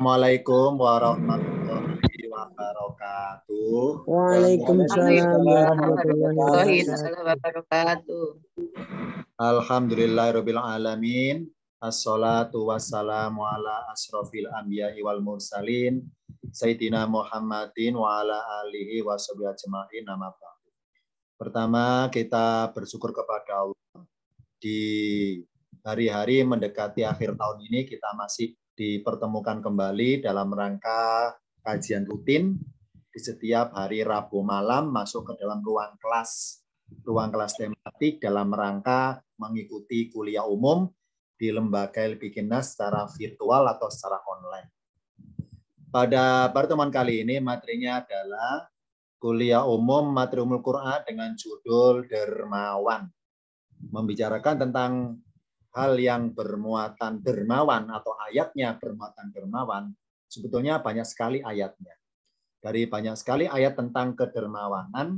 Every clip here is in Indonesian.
Assalamualaikum warahmatullahi wabarakatuh. Waalaikumsalam warahmatullahi wabarakatuh. Alhamdulillahirabbil alamin. Assalatu wassalamu ala asrofil anbiya'i wal mursalin Sayyidina Muhammadin wa ala alihi wa sahbihi nama Pertama kita bersyukur kepada Allah di hari-hari mendekati akhir tahun ini kita masih dipertemukan kembali dalam rangka kajian rutin di setiap hari Rabu malam masuk ke dalam ruang kelas ruang kelas tematik dalam rangka mengikuti kuliah umum di lembaga LPKINAS secara virtual atau secara online. Pada pertemuan kali ini materinya adalah kuliah umum materi umul Quran dengan judul Dermawan. Membicarakan tentang hal yang bermuatan dermawan atau ayatnya bermuatan dermawan, sebetulnya banyak sekali ayatnya. Dari banyak sekali ayat tentang kedermawanan,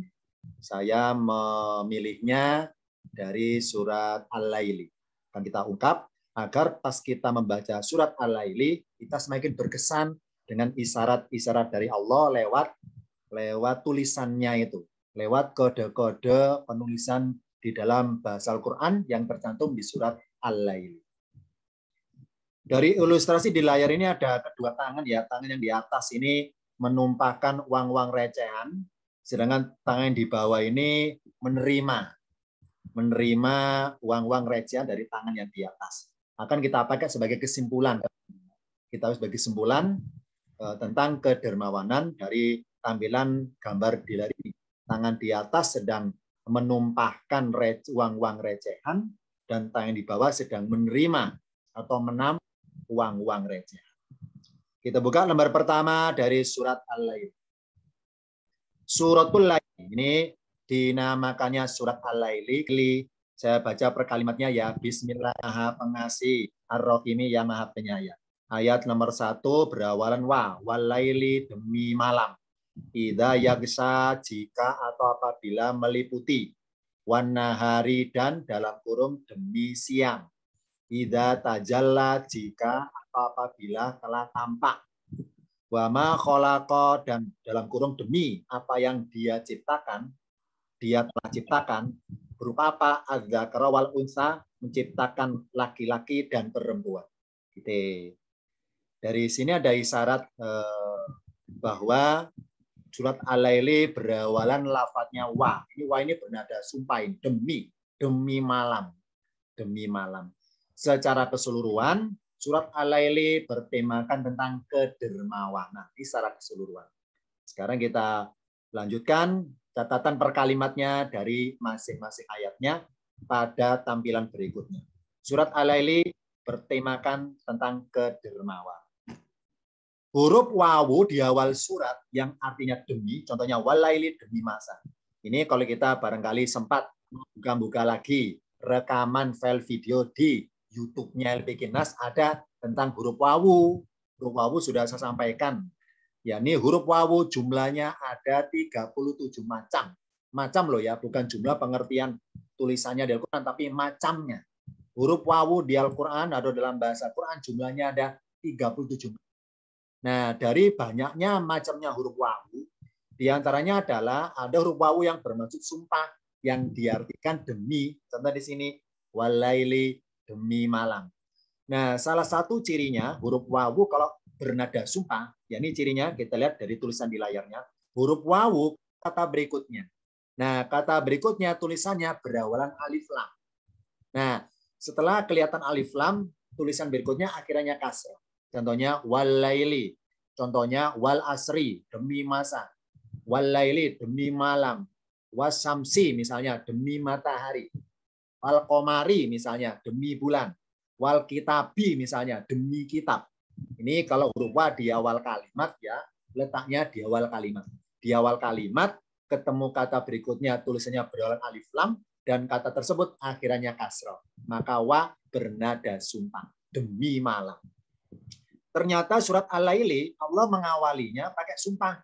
saya memilihnya dari surat Al-Laili. Akan kita ungkap agar pas kita membaca surat Al-Laili, kita semakin berkesan dengan isyarat-isyarat dari Allah lewat lewat tulisannya itu, lewat kode-kode penulisan di dalam bahasa Al-Quran yang tercantum di surat al-lail. Dari ilustrasi di layar ini ada kedua tangan ya. Tangan yang di atas ini menumpahkan uang-uang recehan, sedangkan tangan yang di bawah ini menerima menerima uang-uang recehan dari tangan yang di atas. Akan kita pakai sebagai kesimpulan. Kita harus bagi kesimpulan eh, tentang kedermawanan dari tampilan gambar di layar ini. Tangan di atas sedang menumpahkan uang-uang recehan, dan tangan yang di bawah sedang menerima atau menambah uang-uang receh. Kita buka lembar pertama dari surat Al-Lail. Suratul Lail ini dinamakannya surat Al-Laili. Saya baca per kalimatnya ya Bismillah maha pengasih ar ini ya maha penyayang. Ayat nomor satu berawalan wa walaili demi malam. Ida yaksa jika atau apabila meliputi wanahari dan dalam kurung demi siang. Ida tajalla jika apabila telah tampak. Wama kolako dan dalam kurung demi apa yang dia ciptakan, dia telah ciptakan, berupa apa? ada kerawal unsa, menciptakan laki-laki dan perempuan. Gitu. Dari sini ada isyarat eh, bahwa Surat alaili berawalan lafadznya wa. Ini wa ini bernada sumpahin, demi, demi malam, demi malam. Secara keseluruhan, surat alaili bertemakan tentang kedermawanan ini secara keseluruhan. Sekarang kita lanjutkan catatan per kalimatnya dari masing-masing ayatnya pada tampilan berikutnya. Surat alaili bertemakan tentang kedermawanan huruf wawu di awal surat yang artinya demi, contohnya walaili demi masa. Ini kalau kita barangkali sempat buka-buka lagi rekaman file video di YouTube-nya LP Nas ada tentang huruf wawu. Huruf wawu sudah saya sampaikan. Ya, ini huruf wawu jumlahnya ada 37 macam. Macam loh ya, bukan jumlah pengertian tulisannya di Al-Quran, tapi macamnya. Huruf wawu di Al-Quran atau dalam bahasa Al Quran jumlahnya ada 37 macam Nah, dari banyaknya macamnya huruf wawu, diantaranya adalah ada huruf wawu yang bermaksud sumpah yang diartikan demi. Contoh di sini walaili demi malam. Nah, salah satu cirinya huruf wawu kalau bernada sumpah, yakni cirinya kita lihat dari tulisan di layarnya, huruf wawu kata berikutnya. Nah, kata berikutnya tulisannya berawalan alif lam. Nah, setelah kelihatan alif lam, tulisan berikutnya akhirnya kasrah. Contohnya wal laili. Contohnya wal asri, demi masa. Wal laili, demi malam. samsi misalnya, demi matahari. Wal komari misalnya, demi bulan. Wal kitabi misalnya, demi kitab. Ini kalau huruf wa di awal kalimat ya, letaknya di awal kalimat. Di awal kalimat ketemu kata berikutnya tulisannya berawal alif lam dan kata tersebut akhirnya kasroh. Maka wa bernada sumpah demi malam. Ternyata surat Al-Laili Allah mengawalinya pakai sumpah.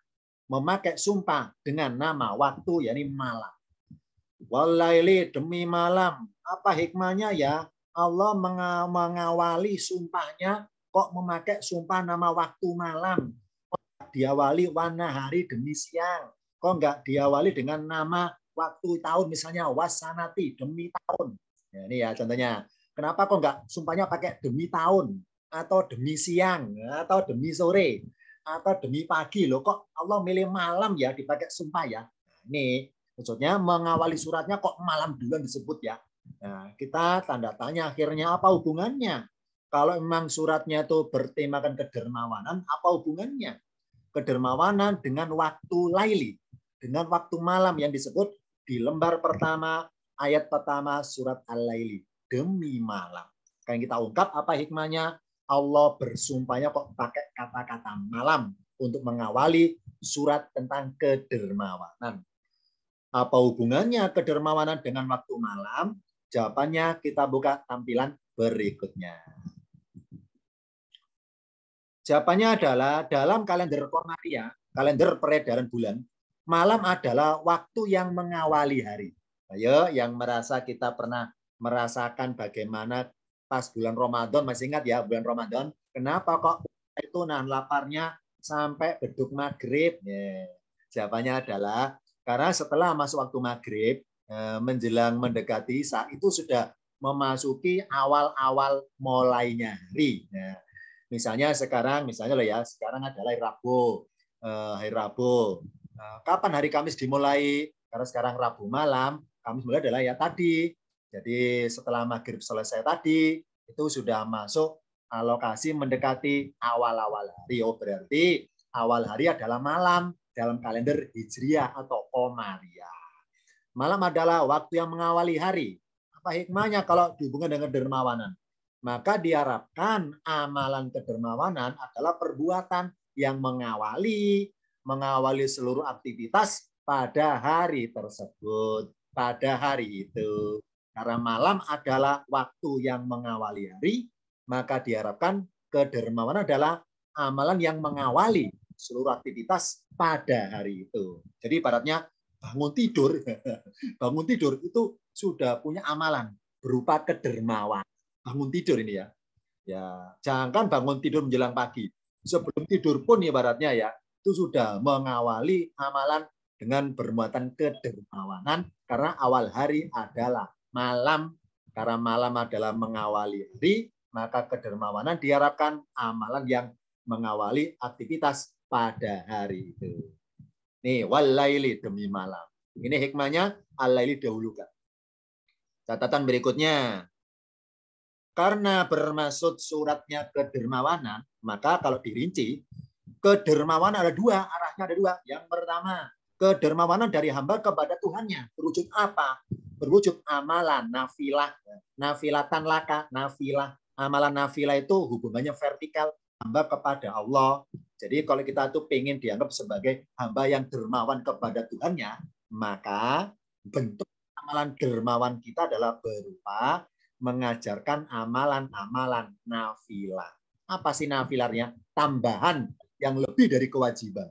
Memakai sumpah dengan nama waktu yakni malam. Walaili demi malam. Apa hikmahnya ya? Allah mengawali sumpahnya kok memakai sumpah nama waktu malam. Kok diawali warna hari demi siang. Kok nggak diawali dengan nama waktu tahun misalnya wasanati demi tahun. Ya, ini ya contohnya. Kenapa kok nggak sumpahnya pakai demi tahun? atau demi siang atau demi sore atau demi pagi loh kok Allah milih malam ya dipakai sumpah ya nah, ini maksudnya mengawali suratnya kok malam duluan disebut ya nah, kita tanda tanya akhirnya apa hubungannya kalau memang suratnya itu bertemakan kedermawanan apa hubungannya kedermawanan dengan waktu laili dengan waktu malam yang disebut di lembar pertama ayat pertama surat al-laili demi malam. Kan kita ungkap apa hikmahnya? Allah bersumpahnya kok pakai kata-kata malam untuk mengawali surat tentang kedermawanan. Apa hubungannya kedermawanan dengan waktu malam? Jawabannya kita buka tampilan berikutnya. Jawabannya adalah dalam kalender Komaria, kalender peredaran bulan, malam adalah waktu yang mengawali hari. Ayo ya, yang merasa kita pernah merasakan bagaimana pas bulan Ramadan masih ingat ya bulan Ramadan kenapa kok itu nahan laparnya sampai beduk maghrib yeah. jawabannya adalah karena setelah masuk waktu maghrib eh, menjelang mendekati saat itu sudah memasuki awal-awal mulainya hari nah, ya, misalnya sekarang misalnya loh ya sekarang adalah hari Rabu eh, hari Rabu eh, kapan hari Kamis dimulai karena sekarang Rabu malam Kamis mulai adalah ya tadi jadi setelah maghrib selesai tadi, itu sudah masuk alokasi mendekati awal-awal hari. Oh, berarti awal hari adalah malam dalam kalender Hijriah atau Komariah. Malam adalah waktu yang mengawali hari. Apa hikmahnya kalau dihubungkan dengan dermawanan? Maka diharapkan amalan kedermawanan adalah perbuatan yang mengawali, mengawali seluruh aktivitas pada hari tersebut, pada hari itu. Karena malam adalah waktu yang mengawali hari, maka diharapkan kedermawanan adalah amalan yang mengawali seluruh aktivitas pada hari itu. Jadi ibaratnya bangun tidur, bangun tidur itu sudah punya amalan berupa kedermawan. Bangun tidur ini ya. Ya, jangan bangun tidur menjelang pagi. Sebelum tidur pun ibaratnya ya, itu sudah mengawali amalan dengan bermuatan kedermawanan karena awal hari adalah malam karena malam adalah mengawali hari, maka kedermawanan diharapkan amalan yang mengawali aktivitas pada hari itu. Nih, walaili demi malam. Ini hikmahnya alaili dahulukan. Catatan berikutnya. Karena bermaksud suratnya kedermawanan, maka kalau dirinci, kedermawanan ada dua, arahnya ada dua. Yang pertama, kedermawanan dari hamba kepada Tuhannya. berujung apa? berwujud amalan nafilah nafilatan laka nafilah amalan nafilah itu hubungannya vertikal hamba kepada Allah jadi kalau kita tuh pengen dianggap sebagai hamba yang dermawan kepada Tuhannya maka bentuk amalan dermawan kita adalah berupa mengajarkan amalan-amalan nafilah apa sih nafilarnya tambahan yang lebih dari kewajiban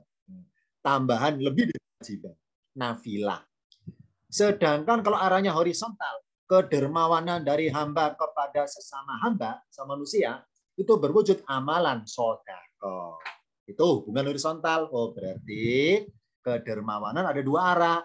tambahan lebih dari kewajiban nafilah Sedangkan kalau arahnya horizontal, kedermawanan dari hamba kepada sesama hamba, sama manusia, itu berwujud amalan sodako. Itu hubungan horizontal. Oh, berarti kedermawanan ada dua arah.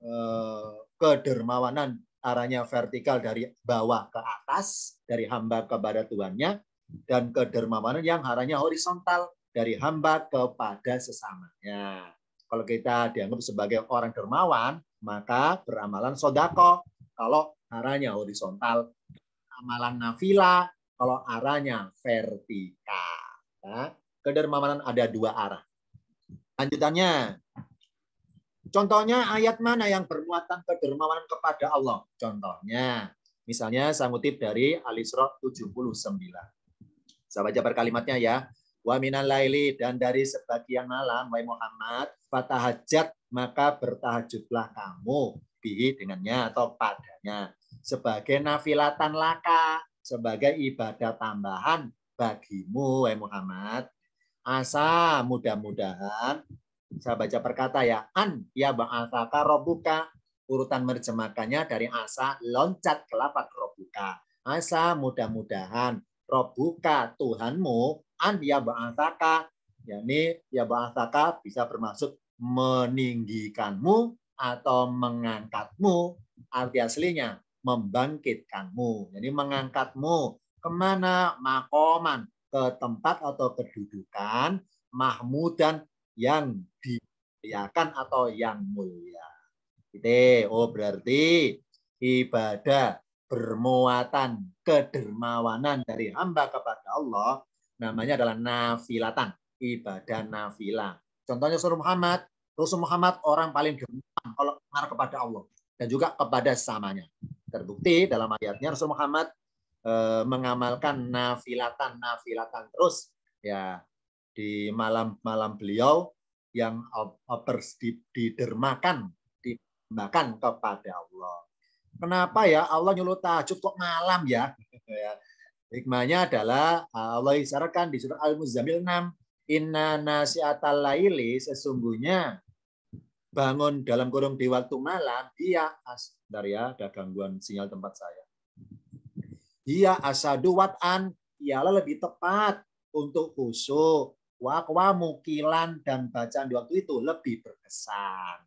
Eh, kedermawanan arahnya vertikal dari bawah ke atas, dari hamba kepada tuannya, dan kedermawanan yang arahnya horizontal dari hamba kepada sesamanya. Kalau kita dianggap sebagai orang dermawan, maka beramalan sodako. Kalau arahnya horizontal, amalan nafila. Kalau arahnya vertikal. Ya. Kedermamanan ada dua arah. Lanjutannya, contohnya ayat mana yang bermuatan kedermawanan kepada Allah? Contohnya, misalnya saya ngutip dari Al-Isra 79. Saya baca per kalimatnya ya. Wa minal laili dan dari sebagian malam, wa Muhammad, fatahajat maka bertahajudlah kamu bihi dengannya atau padanya sebagai nafilatan laka sebagai ibadah tambahan bagimu wahai Muhammad asa mudah-mudahan saya baca perkata ya an ya ba'athaka robuka urutan merjemahkannya dari asa loncat ke lapak robuka asa mudah-mudahan robuka Tuhanmu an ya ba'athaka yakni ya ba'athaka bisa bermaksud meninggikanmu atau mengangkatmu, arti aslinya membangkitkanmu. Jadi mengangkatmu kemana? Makoman, ke tempat atau kedudukan mahmudan yang dimuliakan atau yang mulia. itu Oh berarti ibadah bermuatan kedermawanan dari hamba kepada Allah namanya adalah nafilatan, ibadah nafilah. Contohnya Rasul Muhammad. Rasul Muhammad orang paling gemar kalau mengar kepada Allah dan juga kepada sesamanya. Terbukti dalam ayatnya Rasul Muhammad e, mengamalkan nafilatan nafilatan terus ya di malam-malam beliau yang didermakan didermakan kepada Allah. Kenapa ya Allah nyuruh tahajud kok malam ya? ya hikmahnya adalah eh, Allah isyaratkan di surah Al-Muzammil 6 Inna nasiatal laili sesungguhnya bangun dalam kurung di waktu malam Iya as Dari ya ada gangguan sinyal tempat saya Iya asadu wat'an ialah lebih tepat untuk khusyuk wakwa mukilan dan bacaan di waktu itu lebih berkesan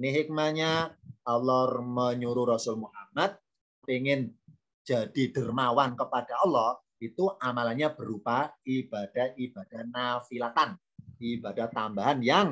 ini hikmahnya Allah menyuruh Rasul Muhammad ingin jadi dermawan kepada Allah itu amalannya berupa ibadah-ibadah nafilatan, ibadah tambahan yang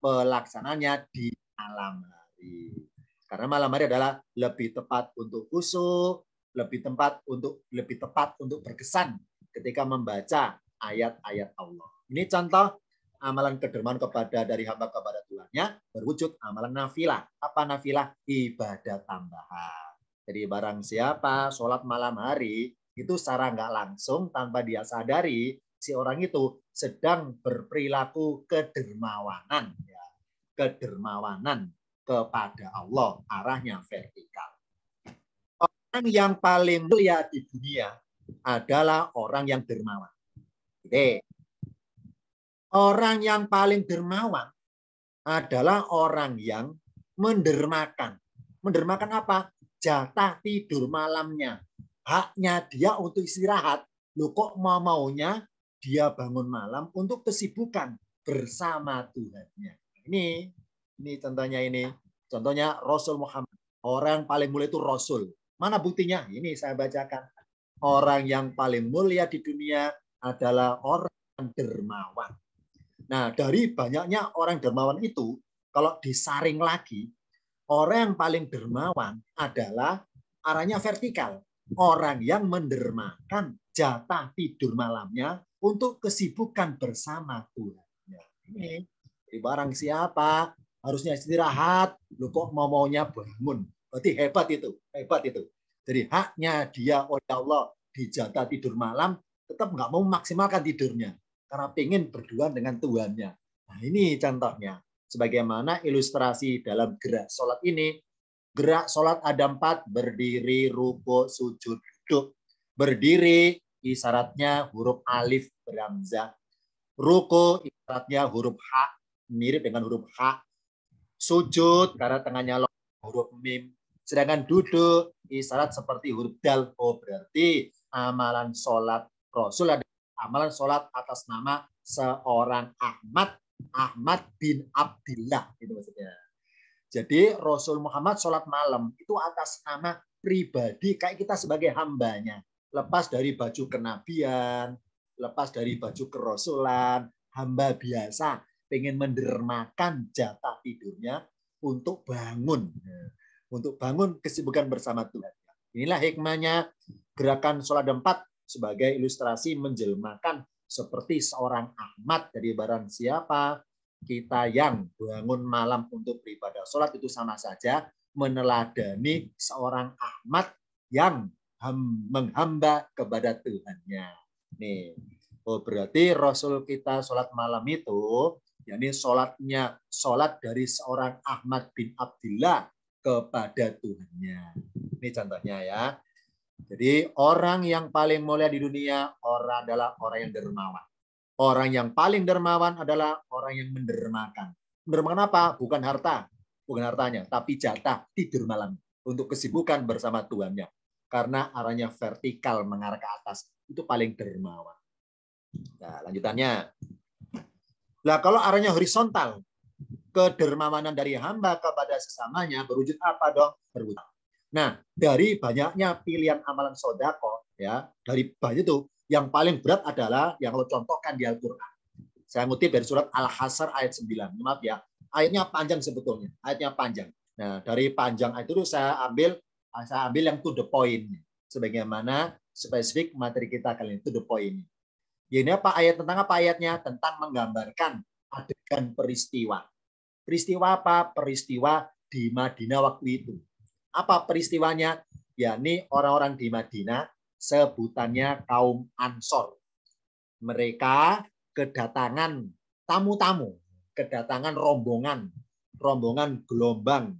pelaksananya di malam hari. Karena malam hari adalah lebih tepat untuk kusuk, lebih tempat untuk lebih tepat untuk berkesan ketika membaca ayat-ayat Allah. Ini contoh amalan kedermaan kepada dari hamba kepada Tuhannya berwujud amalan nafilah. Apa nafilah? Ibadah tambahan. Jadi barang siapa sholat malam hari itu secara nggak langsung tanpa dia sadari si orang itu sedang berperilaku kedermawanan ya. kedermawanan kepada Allah arahnya vertikal orang yang paling mulia di dunia adalah orang yang dermawan Oke. orang yang paling dermawan adalah orang yang mendermakan mendermakan apa jatah tidur malamnya haknya dia untuk istirahat. Loh kok mau maunya dia bangun malam untuk kesibukan bersama Tuhannya. Ini ini contohnya ini. Contohnya Rasul Muhammad. Orang paling mulia itu Rasul. Mana buktinya? Ini saya bacakan. Orang yang paling mulia di dunia adalah orang dermawan. Nah, dari banyaknya orang dermawan itu, kalau disaring lagi, orang yang paling dermawan adalah arahnya vertikal orang yang mendermakan jatah tidur malamnya untuk kesibukan bersama Tuhan. Ini barang siapa harusnya istirahat, lu kok mau maunya bangun. Berarti hebat itu, hebat itu. Jadi haknya dia oleh Allah di jatah tidur malam tetap nggak mau maksimalkan tidurnya karena pengen berdua dengan Tuhannya. Nah ini contohnya. Sebagaimana ilustrasi dalam gerak sholat ini Gerak sholat ada empat, berdiri, ruko, sujud, duduk. Berdiri, isyaratnya huruf alif beramza. Ruko, isyaratnya huruf H, mirip dengan huruf H. Sujud, karena tengahnya lo, huruf mim. Sedangkan duduk, isyarat seperti huruf dal. Oh, berarti amalan sholat Rasul ada amalan sholat atas nama seorang Ahmad, Ahmad bin Abdullah. Itu maksudnya. Jadi Rasul Muhammad sholat malam itu atas nama pribadi kayak kita sebagai hambanya. Lepas dari baju kenabian, lepas dari baju kerasulan, hamba biasa pengen mendermakan jatah tidurnya untuk bangun. Untuk bangun kesibukan bersama Tuhan. Inilah hikmahnya gerakan sholat empat sebagai ilustrasi menjelmakan seperti seorang Ahmad dari barang siapa kita yang bangun malam untuk beribadah sholat itu sama saja meneladani seorang Ahmad yang menghamba kepada Tuhannya. Nih, oh berarti Rasul kita sholat malam itu, yakni sholatnya sholat dari seorang Ahmad bin Abdullah kepada Tuhannya. Ini contohnya ya. Jadi orang yang paling mulia di dunia orang adalah orang yang dermawan. Orang yang paling dermawan adalah orang yang mendermakan. Mendermakan apa? Bukan harta, bukan hartanya, tapi jatah tidur malam untuk kesibukan bersama Tuhannya. Karena arahnya vertikal mengarah ke atas, itu paling dermawan. Nah, lanjutannya. Nah, kalau arahnya horizontal, kedermawanan dari hamba kepada sesamanya berwujud apa dong? berwujud. Nah, dari banyaknya pilihan amalan sodako, ya, dari banyak itu yang paling berat adalah yang lo contohkan di Al-Quran. Saya ngutip dari surat Al-Hasr ayat 9. Maaf ya, ayatnya panjang sebetulnya. Ayatnya panjang. Nah, dari panjang ayat itu saya ambil saya ambil yang to the point. Sebagaimana spesifik materi kita kali ini, to the point. ini apa ayat tentang apa ayatnya? Tentang menggambarkan adegan peristiwa. Peristiwa apa? Peristiwa di Madinah waktu itu. Apa peristiwanya? yakni orang-orang di Madinah sebutannya kaum Ansor. Mereka kedatangan tamu-tamu, kedatangan rombongan, rombongan gelombang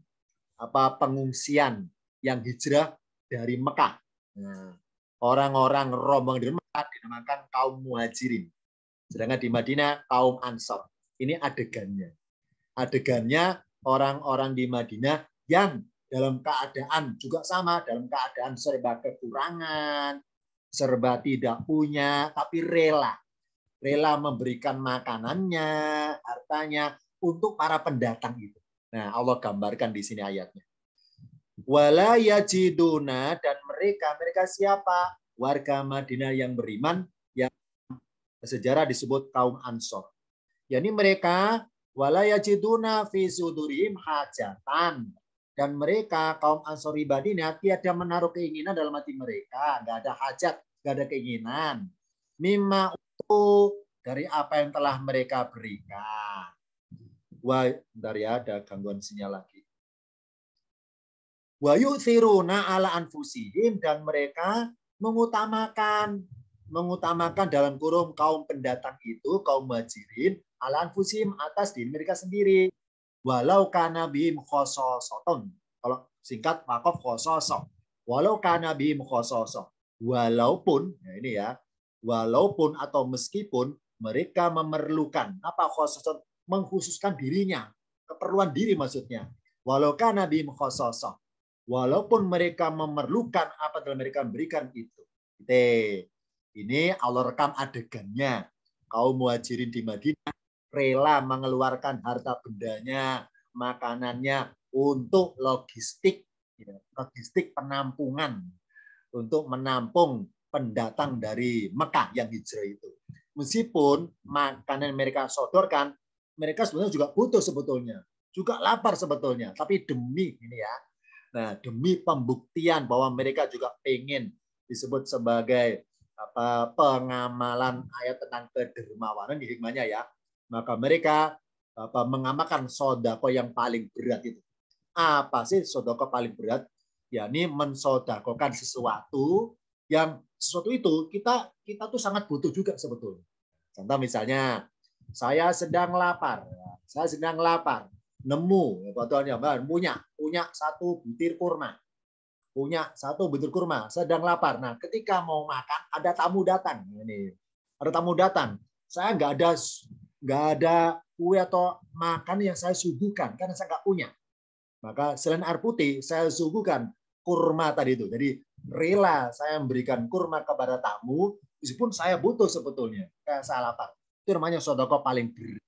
apa pengungsian yang hijrah dari Mekah. orang nah, orang-orang rombongan di Mekah dinamakan kaum muhajirin. Sedangkan di Madinah kaum ansor. Ini adegannya. Adegannya orang-orang di Madinah yang dalam keadaan juga sama, dalam keadaan serba kekurangan, serba tidak punya, tapi rela. Rela memberikan makanannya, hartanya untuk para pendatang itu. Nah, Allah gambarkan di sini ayatnya. Wala dan mereka, mereka siapa? Warga Madinah yang beriman, yang sejarah disebut kaum Ansor. Yani mereka wala yajiduna fi sudurihim hajatan dan mereka kaum Ansori Badinah tiada menaruh keinginan dalam hati mereka, nggak ada hajat, nggak ada keinginan. Mima untuk dari apa yang telah mereka berikan. Wah, dari ya, ada gangguan sinyal lagi. Wa siruna ala anfusihim dan mereka mengutamakan mengutamakan dalam kurung kaum pendatang itu, kaum majirin ala anfusihim atas diri mereka sendiri Walau kana bihim khososoton. Kalau singkat makof khososot. Walau kana bihim khososot. Walaupun, ya ini ya, walaupun atau meskipun mereka memerlukan apa khososot? mengkhususkan dirinya, keperluan diri maksudnya. Walau kana bihim khososot. Walaupun mereka memerlukan apa yang mereka berikan itu. Ini Allah rekam adegannya. Kaum muhajirin di Madinah rela mengeluarkan harta bendanya, makanannya untuk logistik, ya, logistik penampungan untuk menampung pendatang dari Mekah yang hijrah itu. Meskipun makanan mereka sodorkan, mereka sebenarnya juga butuh sebetulnya, juga lapar sebetulnya, tapi demi ini ya, nah demi pembuktian bahwa mereka juga pengen disebut sebagai apa pengamalan ayat tentang kedermawanan hikmahnya ya maka mereka apa, mengamalkan sodako yang paling berat itu. Apa sih sodako paling berat? yakni mensodakokan sesuatu yang sesuatu itu kita kita tuh sangat butuh juga sebetulnya. Contoh misalnya saya sedang lapar, saya sedang lapar, nemu ya bahan punya punya satu butir kurma, punya satu butir kurma, sedang lapar. Nah ketika mau makan ada tamu datang ini ada tamu datang, saya nggak ada nggak ada kue atau makan yang saya suguhkan karena saya nggak punya. Maka selain air putih, saya suguhkan kurma tadi itu. Jadi rela saya memberikan kurma kepada tamu, meskipun saya butuh sebetulnya, karena saya lapar. Itu namanya sodoko paling ber.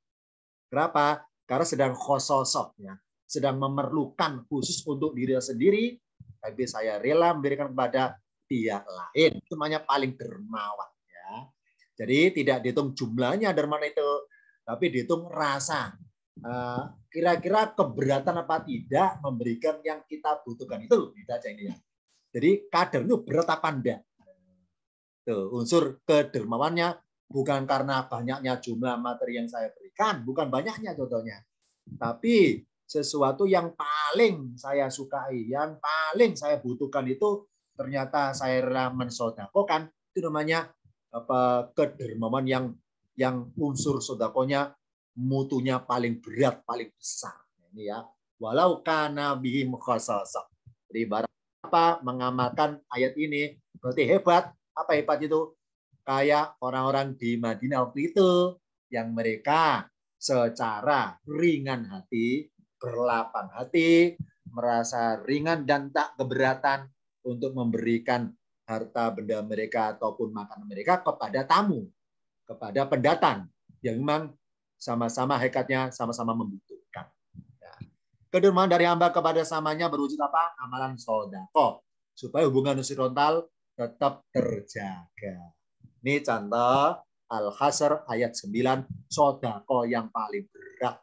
Kenapa? Karena sedang khososok, ya. sedang memerlukan khusus untuk diri sendiri, tapi saya rela memberikan kepada pihak lain. Itu namanya paling dermawan. Ya. Jadi tidak dihitung jumlahnya dermawan itu, tapi dihitung rasa. Eh, kira-kira keberatan apa tidak memberikan yang kita butuhkan itu loh, tidak aja ini ya. Jadi kader itu berat apa enggak. Tuh, unsur kedermawannya bukan karena banyaknya jumlah materi yang saya berikan, bukan banyaknya contohnya. Tapi sesuatu yang paling saya sukai, yang paling saya butuhkan itu ternyata saya mensodakokan, itu namanya apa kedermawan yang yang unsur sodakonya mutunya paling berat, paling besar. Ini ya. Walau karena bihi mukhasasah. Jadi barang apa mengamalkan ayat ini berarti hebat. Apa hebat itu? Kayak orang-orang di Madinah waktu itu yang mereka secara ringan hati, berlapang hati, merasa ringan dan tak keberatan untuk memberikan harta benda mereka ataupun makanan mereka kepada tamu kepada pendatang yang memang sama-sama hekatnya sama-sama membutuhkan. Ya. dari hamba kepada samanya berwujud apa? Amalan sodako. Supaya hubungan horizontal tetap terjaga. Ini contoh Al-Hasr ayat 9, sodako yang paling berat.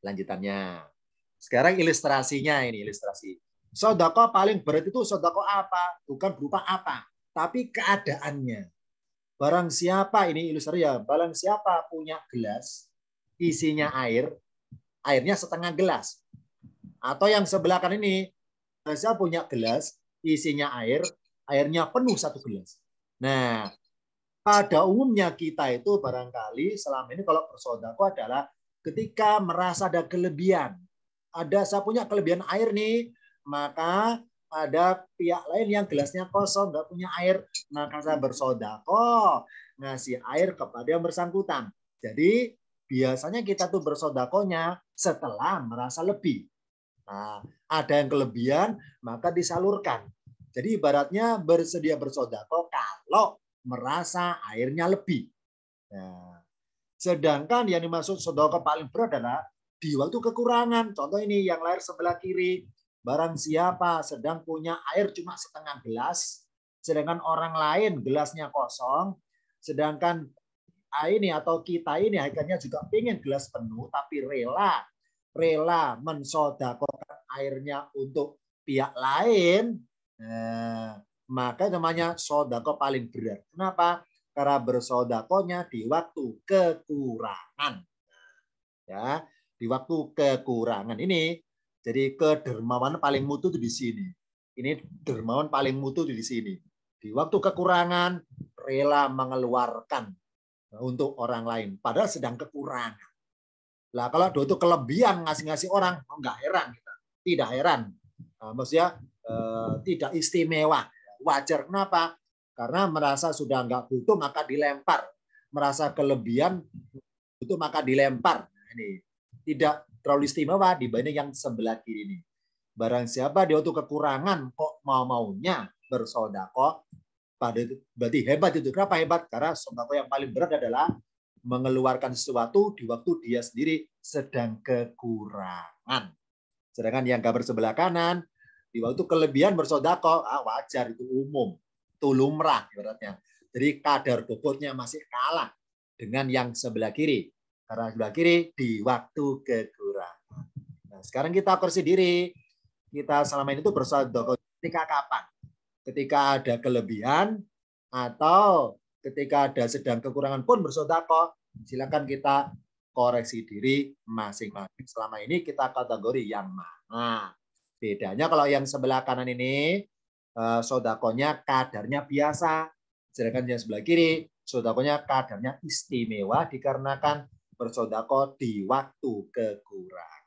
Lanjutannya. Sekarang ilustrasinya ini, ilustrasi. Sodako paling berat itu sodako apa? Bukan berupa apa, tapi keadaannya. Barang siapa ini ilustrasi ya, barang siapa punya gelas isinya air, airnya setengah gelas. Atau yang sebelah kan ini, saya punya gelas isinya air, airnya penuh satu gelas. Nah, pada umumnya kita itu barangkali selama ini kalau bersodako adalah ketika merasa ada kelebihan. Ada saya punya kelebihan air nih, maka pada pihak lain yang gelasnya kosong, nggak punya air, maka nah, saya bersodako, ngasih air kepada yang bersangkutan. Jadi biasanya kita tuh bersodakonya setelah merasa lebih. Nah, ada yang kelebihan, maka disalurkan. Jadi ibaratnya bersedia bersodako kalau merasa airnya lebih. Nah, sedangkan yang dimaksud sodako paling berat adalah di waktu kekurangan. Contoh ini yang lahir sebelah kiri, Barang siapa sedang punya air cuma setengah gelas, sedangkan orang lain gelasnya kosong, sedangkan ini atau kita ini akhirnya juga pingin gelas penuh, tapi rela rela mensodakokan airnya untuk pihak lain, nah, maka namanya sodako paling berat. Kenapa? Karena bersodakonya di waktu kekurangan. Ya, di waktu kekurangan ini jadi kedermawan paling mutu itu di sini. Ini dermawan paling mutu itu di sini. Di waktu kekurangan rela mengeluarkan eh, untuk orang lain. Padahal sedang kekurangan. Lah kalau dua itu kelebihan ngasih-ngasih orang, oh, nggak heran kita. Tidak heran. Eh, maksudnya eh, tidak istimewa. Wajar kenapa? Karena merasa sudah nggak butuh maka dilempar. Merasa kelebihan butuh maka dilempar. Nah, ini tidak terlalu istimewa dibanding yang sebelah kiri ini. Barang siapa dia untuk kekurangan kok mau-maunya bersodako, berarti hebat itu. Kenapa hebat? Karena sodako yang paling berat adalah mengeluarkan sesuatu di waktu dia sendiri sedang kekurangan. Sedangkan yang gambar sebelah kanan, di waktu kelebihan bersodako, ah, wajar itu umum, tulumrah, lumrah ibaratnya. Jadi kadar bobotnya masih kalah dengan yang sebelah kiri. Karena sebelah kiri di waktu ke sekarang kita kursi diri. Kita selama ini tuh bersaldo ketika kapan? Ketika ada kelebihan atau ketika ada sedang kekurangan pun bersodako. Silakan kita koreksi diri masing-masing. Selama ini kita kategori yang mana. Bedanya kalau yang sebelah kanan ini eh, sodakonya kadarnya biasa, sedangkan yang sebelah kiri sodakonya kadarnya istimewa dikarenakan bersodako di waktu kekurangan.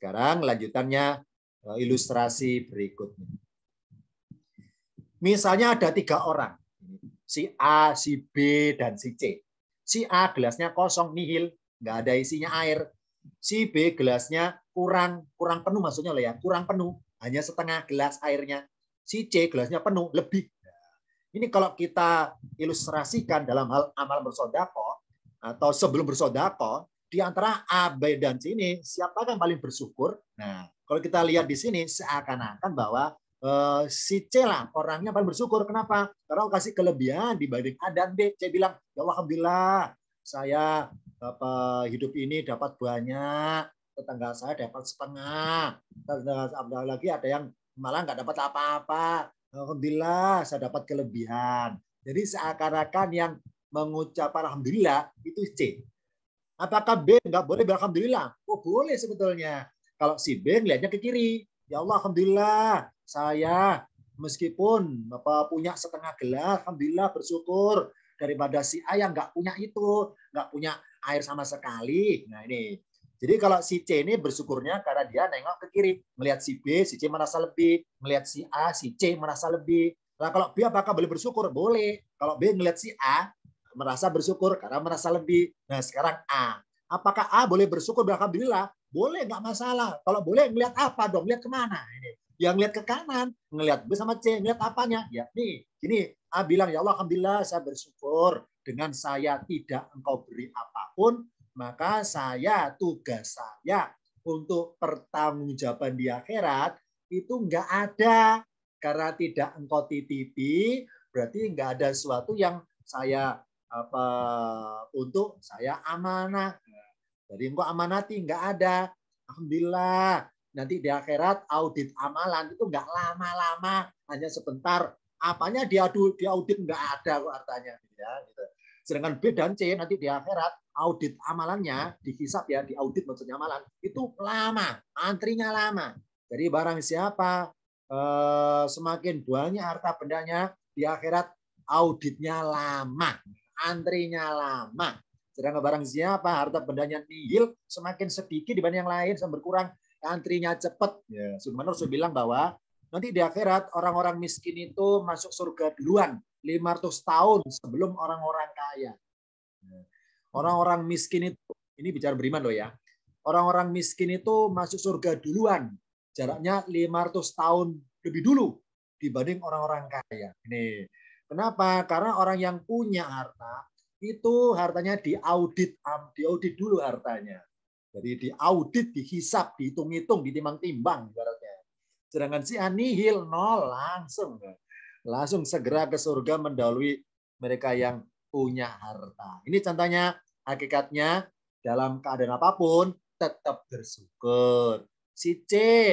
Sekarang lanjutannya eh, ilustrasi berikutnya. Misalnya ada tiga orang, si A, si B, dan si C. Si A gelasnya kosong, nihil, nggak ada isinya air. Si B gelasnya kurang, kurang penuh maksudnya loh ya, kurang penuh, hanya setengah gelas airnya. Si C gelasnya penuh, lebih. Ini kalau kita ilustrasikan dalam hal amal bersodako atau sebelum bersodako, di antara A, B, dan C ini siapa yang paling bersyukur? Nah, kalau kita lihat di sini seakan-akan bahwa uh, si C lah orangnya paling bersyukur. Kenapa? Karena aku kasih kelebihan dibanding A dan B. C bilang, ya alhamdulillah saya apa, hidup ini dapat banyak, tetangga saya dapat setengah, tetangga lagi ada yang malah nggak dapat apa-apa. Alhamdulillah saya dapat kelebihan. Jadi seakan-akan yang mengucap alhamdulillah itu C Apakah B nggak boleh alhamdulillah? Oh boleh sebetulnya. Kalau si B ngeliatnya ke kiri. Ya Allah, Alhamdulillah. Saya meskipun Bapak punya setengah gelas, Alhamdulillah bersyukur. Daripada si A yang nggak punya itu, nggak punya air sama sekali. Nah ini. Jadi kalau si C ini bersyukurnya karena dia nengok ke kiri, melihat si B, si C merasa lebih, melihat si A, si C merasa lebih. Nah kalau B apakah boleh bersyukur? Boleh. Kalau B ngeliat si A, merasa bersyukur karena merasa lebih. Nah, sekarang A. Apakah A boleh bersyukur alhamdulillah? Boleh, nggak masalah. Kalau boleh, ngelihat apa dong? Ngelihat kemana? Ini. Yang ngelihat ke kanan, ngelihat B sama C, ngelihat apanya? Ya, nih, gini. A bilang, ya Allah, Alhamdulillah, saya bersyukur dengan saya tidak engkau beri apapun, maka saya, tugas saya untuk pertanggungjawaban di akhirat itu nggak ada. Karena tidak engkau titipi, berarti nggak ada sesuatu yang saya apa untuk saya amanah. Jadi engkau amanati nggak ada. Alhamdulillah. Nanti di akhirat audit amalan itu enggak lama-lama, hanya sebentar. Apanya diadu audit enggak ada kok artinya Ya, gitu. Sedangkan B dan C nanti di akhirat audit amalannya dihisap ya, di audit maksudnya amalan itu lama, antrinya lama. Jadi barang siapa eh, semakin banyak harta bendanya di akhirat auditnya lama antrinya lama. Sedangkan barang siapa harta bendanya nihil semakin sedikit dibanding yang lain, semakin berkurang, antrinya cepat. Ya, Subhanallah Rasul bilang bahwa nanti di akhirat orang-orang miskin itu masuk surga duluan 500 tahun sebelum orang-orang kaya. Ya. Orang-orang miskin itu ini bicara beriman loh ya. Orang-orang miskin itu masuk surga duluan. Jaraknya 500 tahun lebih dulu dibanding orang-orang kaya. Ini Kenapa? Karena orang yang punya harta itu hartanya diaudit, diaudit dulu hartanya. Jadi diaudit, dihisap, dihitung-hitung, ditimbang-timbang ibaratnya. Sedangkan si anihil nol langsung langsung segera ke surga mendahului mereka yang punya harta. Ini contohnya hakikatnya dalam keadaan apapun tetap bersyukur. Si C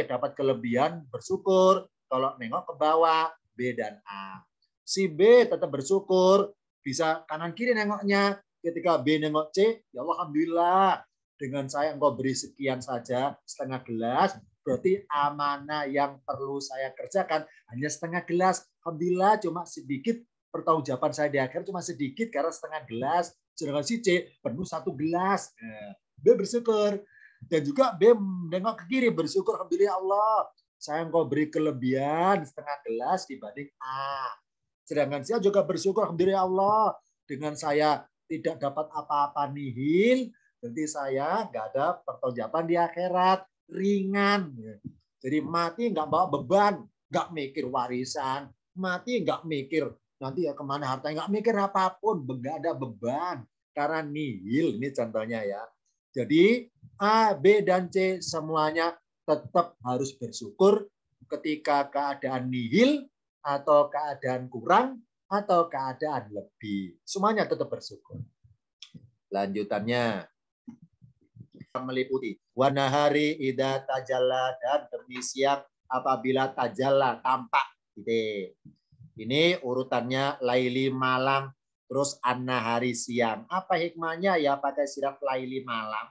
dapat kelebihan bersyukur kalau nengok ke bawah B dan A. Si B tetap bersyukur, bisa kanan kiri nengoknya. Ketika B nengok C, ya Allah, Alhamdulillah. Dengan saya engkau beri sekian saja, setengah gelas, berarti amanah yang perlu saya kerjakan hanya setengah gelas. Alhamdulillah cuma sedikit pertanggungjawaban saya di akhir cuma sedikit karena setengah gelas. Sedangkan si C penuh satu gelas. Eh, B bersyukur. Dan juga B nengok ke kiri bersyukur. Alhamdulillah ya Allah saya engkau beri kelebihan setengah gelas dibanding A. Sedangkan saya juga bersyukur, Alhamdulillah Allah, dengan saya tidak dapat apa-apa nihil, nanti saya nggak ada pertanggungjawaban di akhirat, ringan. Jadi mati nggak bawa beban, nggak mikir warisan, mati nggak mikir nanti ya kemana harta nggak mikir apapun, nggak ada beban. Karena nihil, ini contohnya ya. Jadi A, B, dan C semuanya tetap harus bersyukur ketika keadaan nihil, atau keadaan kurang atau keadaan lebih. Semuanya tetap bersyukur. Lanjutannya meliputi hari ida tajalla dan demi siang apabila tajalla tampak gitu. Ini urutannya laili malam terus anna hari siang. Apa hikmahnya ya pakai sirap laili malam?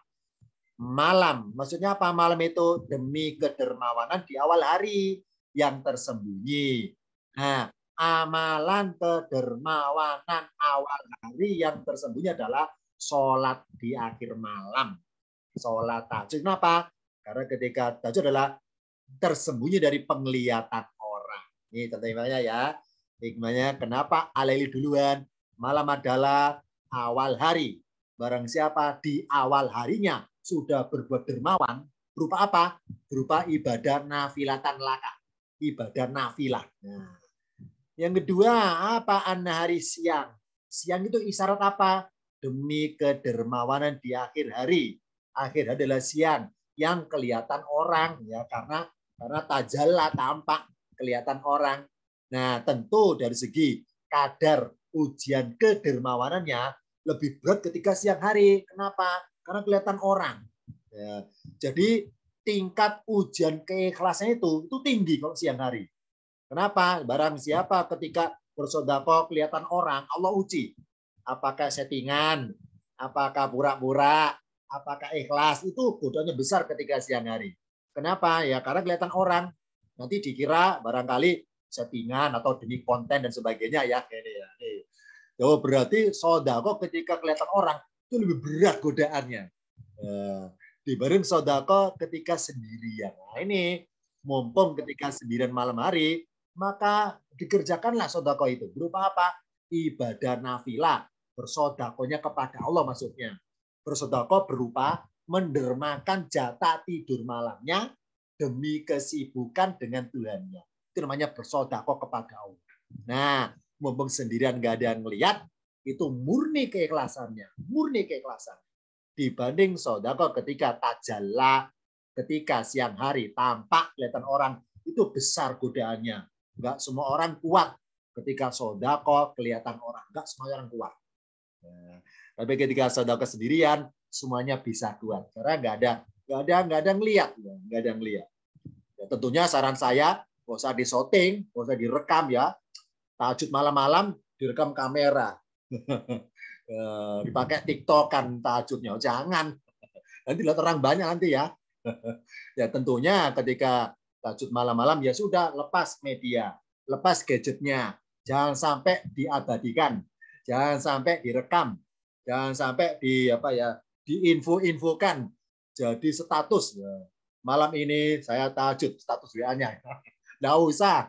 Malam, maksudnya apa malam itu? Demi kedermawanan di awal hari yang tersembunyi. Nah, amalan kedermawanan awal hari yang tersembunyi adalah sholat di akhir malam. Sholat tajud. Kenapa? Karena ketika tajud adalah tersembunyi dari penglihatan orang. Ini tentunya ya. Hikmahnya kenapa alaili duluan? Malam adalah awal hari. Barang siapa di awal harinya sudah berbuat dermawan, berupa apa? Berupa ibadah nafilatan laka. Ibadah nafilah. Nah, yang kedua, apa anna hari siang? Siang itu isyarat apa? Demi kedermawanan di akhir hari. Akhir adalah siang yang kelihatan orang ya karena karena tajalla tampak kelihatan orang. Nah, tentu dari segi kadar ujian kedermawanannya lebih berat ketika siang hari. Kenapa? Karena kelihatan orang. Ya, jadi tingkat ujian keikhlasannya itu itu tinggi kalau siang hari. Kenapa? Barang siapa ketika bersodako kelihatan orang, Allah uji. Apakah settingan? Apakah pura-pura? Apakah ikhlas? Itu godanya besar ketika siang hari. Kenapa? Ya karena kelihatan orang. Nanti dikira barangkali settingan atau demi konten dan sebagainya ya. Ini, ya. Oh, berarti sodako ketika kelihatan orang itu lebih berat godaannya. Eh, dibanding sodako ketika sendirian. Nah, ini mumpung ketika sendirian malam hari, maka dikerjakanlah sodako itu. Berupa apa? Ibadah nafilah. Bersodakonya kepada Allah maksudnya. Bersodako berupa mendermakan jatah tidur malamnya demi kesibukan dengan Tuhannya. Itu namanya bersodako kepada Allah. Nah, mumpung sendirian gak ada yang ngeliat, itu murni keikhlasannya. Murni keikhlasan. Dibanding sodako ketika tajalla, ketika siang hari tampak kelihatan orang, itu besar godaannya Nggak semua orang kuat ketika sodako kelihatan orang. Nggak semua orang kuat. ya. tapi ketika sodako sendirian, semuanya bisa kuat. Karena nggak ada nggak ada nggak ada ngelihat, nggak ada ngelihat. Ya, tentunya saran saya nggak usah disoting, nggak usah direkam ya. Tajud malam-malam direkam kamera. Ya, dipakai tiktokan tajudnya. Jangan. Nanti lihat orang banyak nanti ya. ya tentunya ketika tajud malam-malam ya sudah lepas media, lepas gadgetnya. Jangan sampai diabadikan, jangan sampai direkam, jangan sampai di apa ya diinfo-infokan jadi status. Ya, malam ini saya tajud status WA-nya. Nggak usah.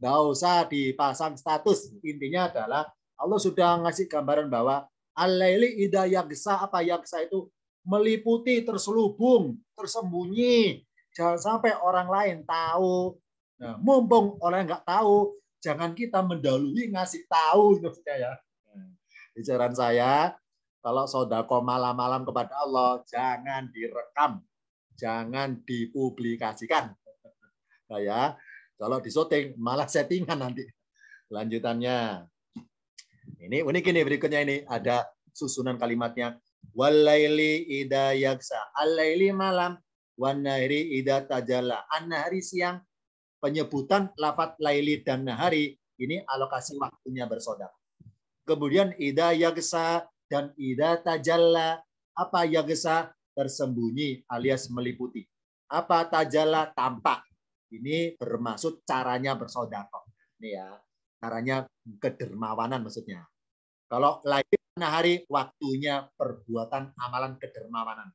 nggak usah dipasang status. Intinya adalah Allah sudah ngasih gambaran bahwa Al-Laili Ida Yaksa, apa Yaksa itu meliputi, terselubung, tersembunyi, Jangan sampai orang lain tahu. Nah, mumpung orang nggak tahu, jangan kita mendahului ngasih tahu maksudnya ya. Bicaraan hmm. saya, kalau sodako malam-malam kepada Allah, jangan direkam, jangan dipublikasikan. Nah, ya, kalau syuting, malah settingan nanti. Lanjutannya. Ini unik ini berikutnya ini ada susunan kalimatnya. Walaili idayaksa. Alaili malam wanahri ida tajala, tajalla. siang penyebutan lafat laili dan nahari ini alokasi waktunya bersaudara. Kemudian ida yagsa dan ida tajalla. Apa yagsa? Tersembunyi alias meliputi. Apa tajalla? Tampak. Ini bermaksud caranya bersaudara. Ini ya, caranya kedermawanan maksudnya. Kalau lain nahari waktunya perbuatan amalan kedermawanan.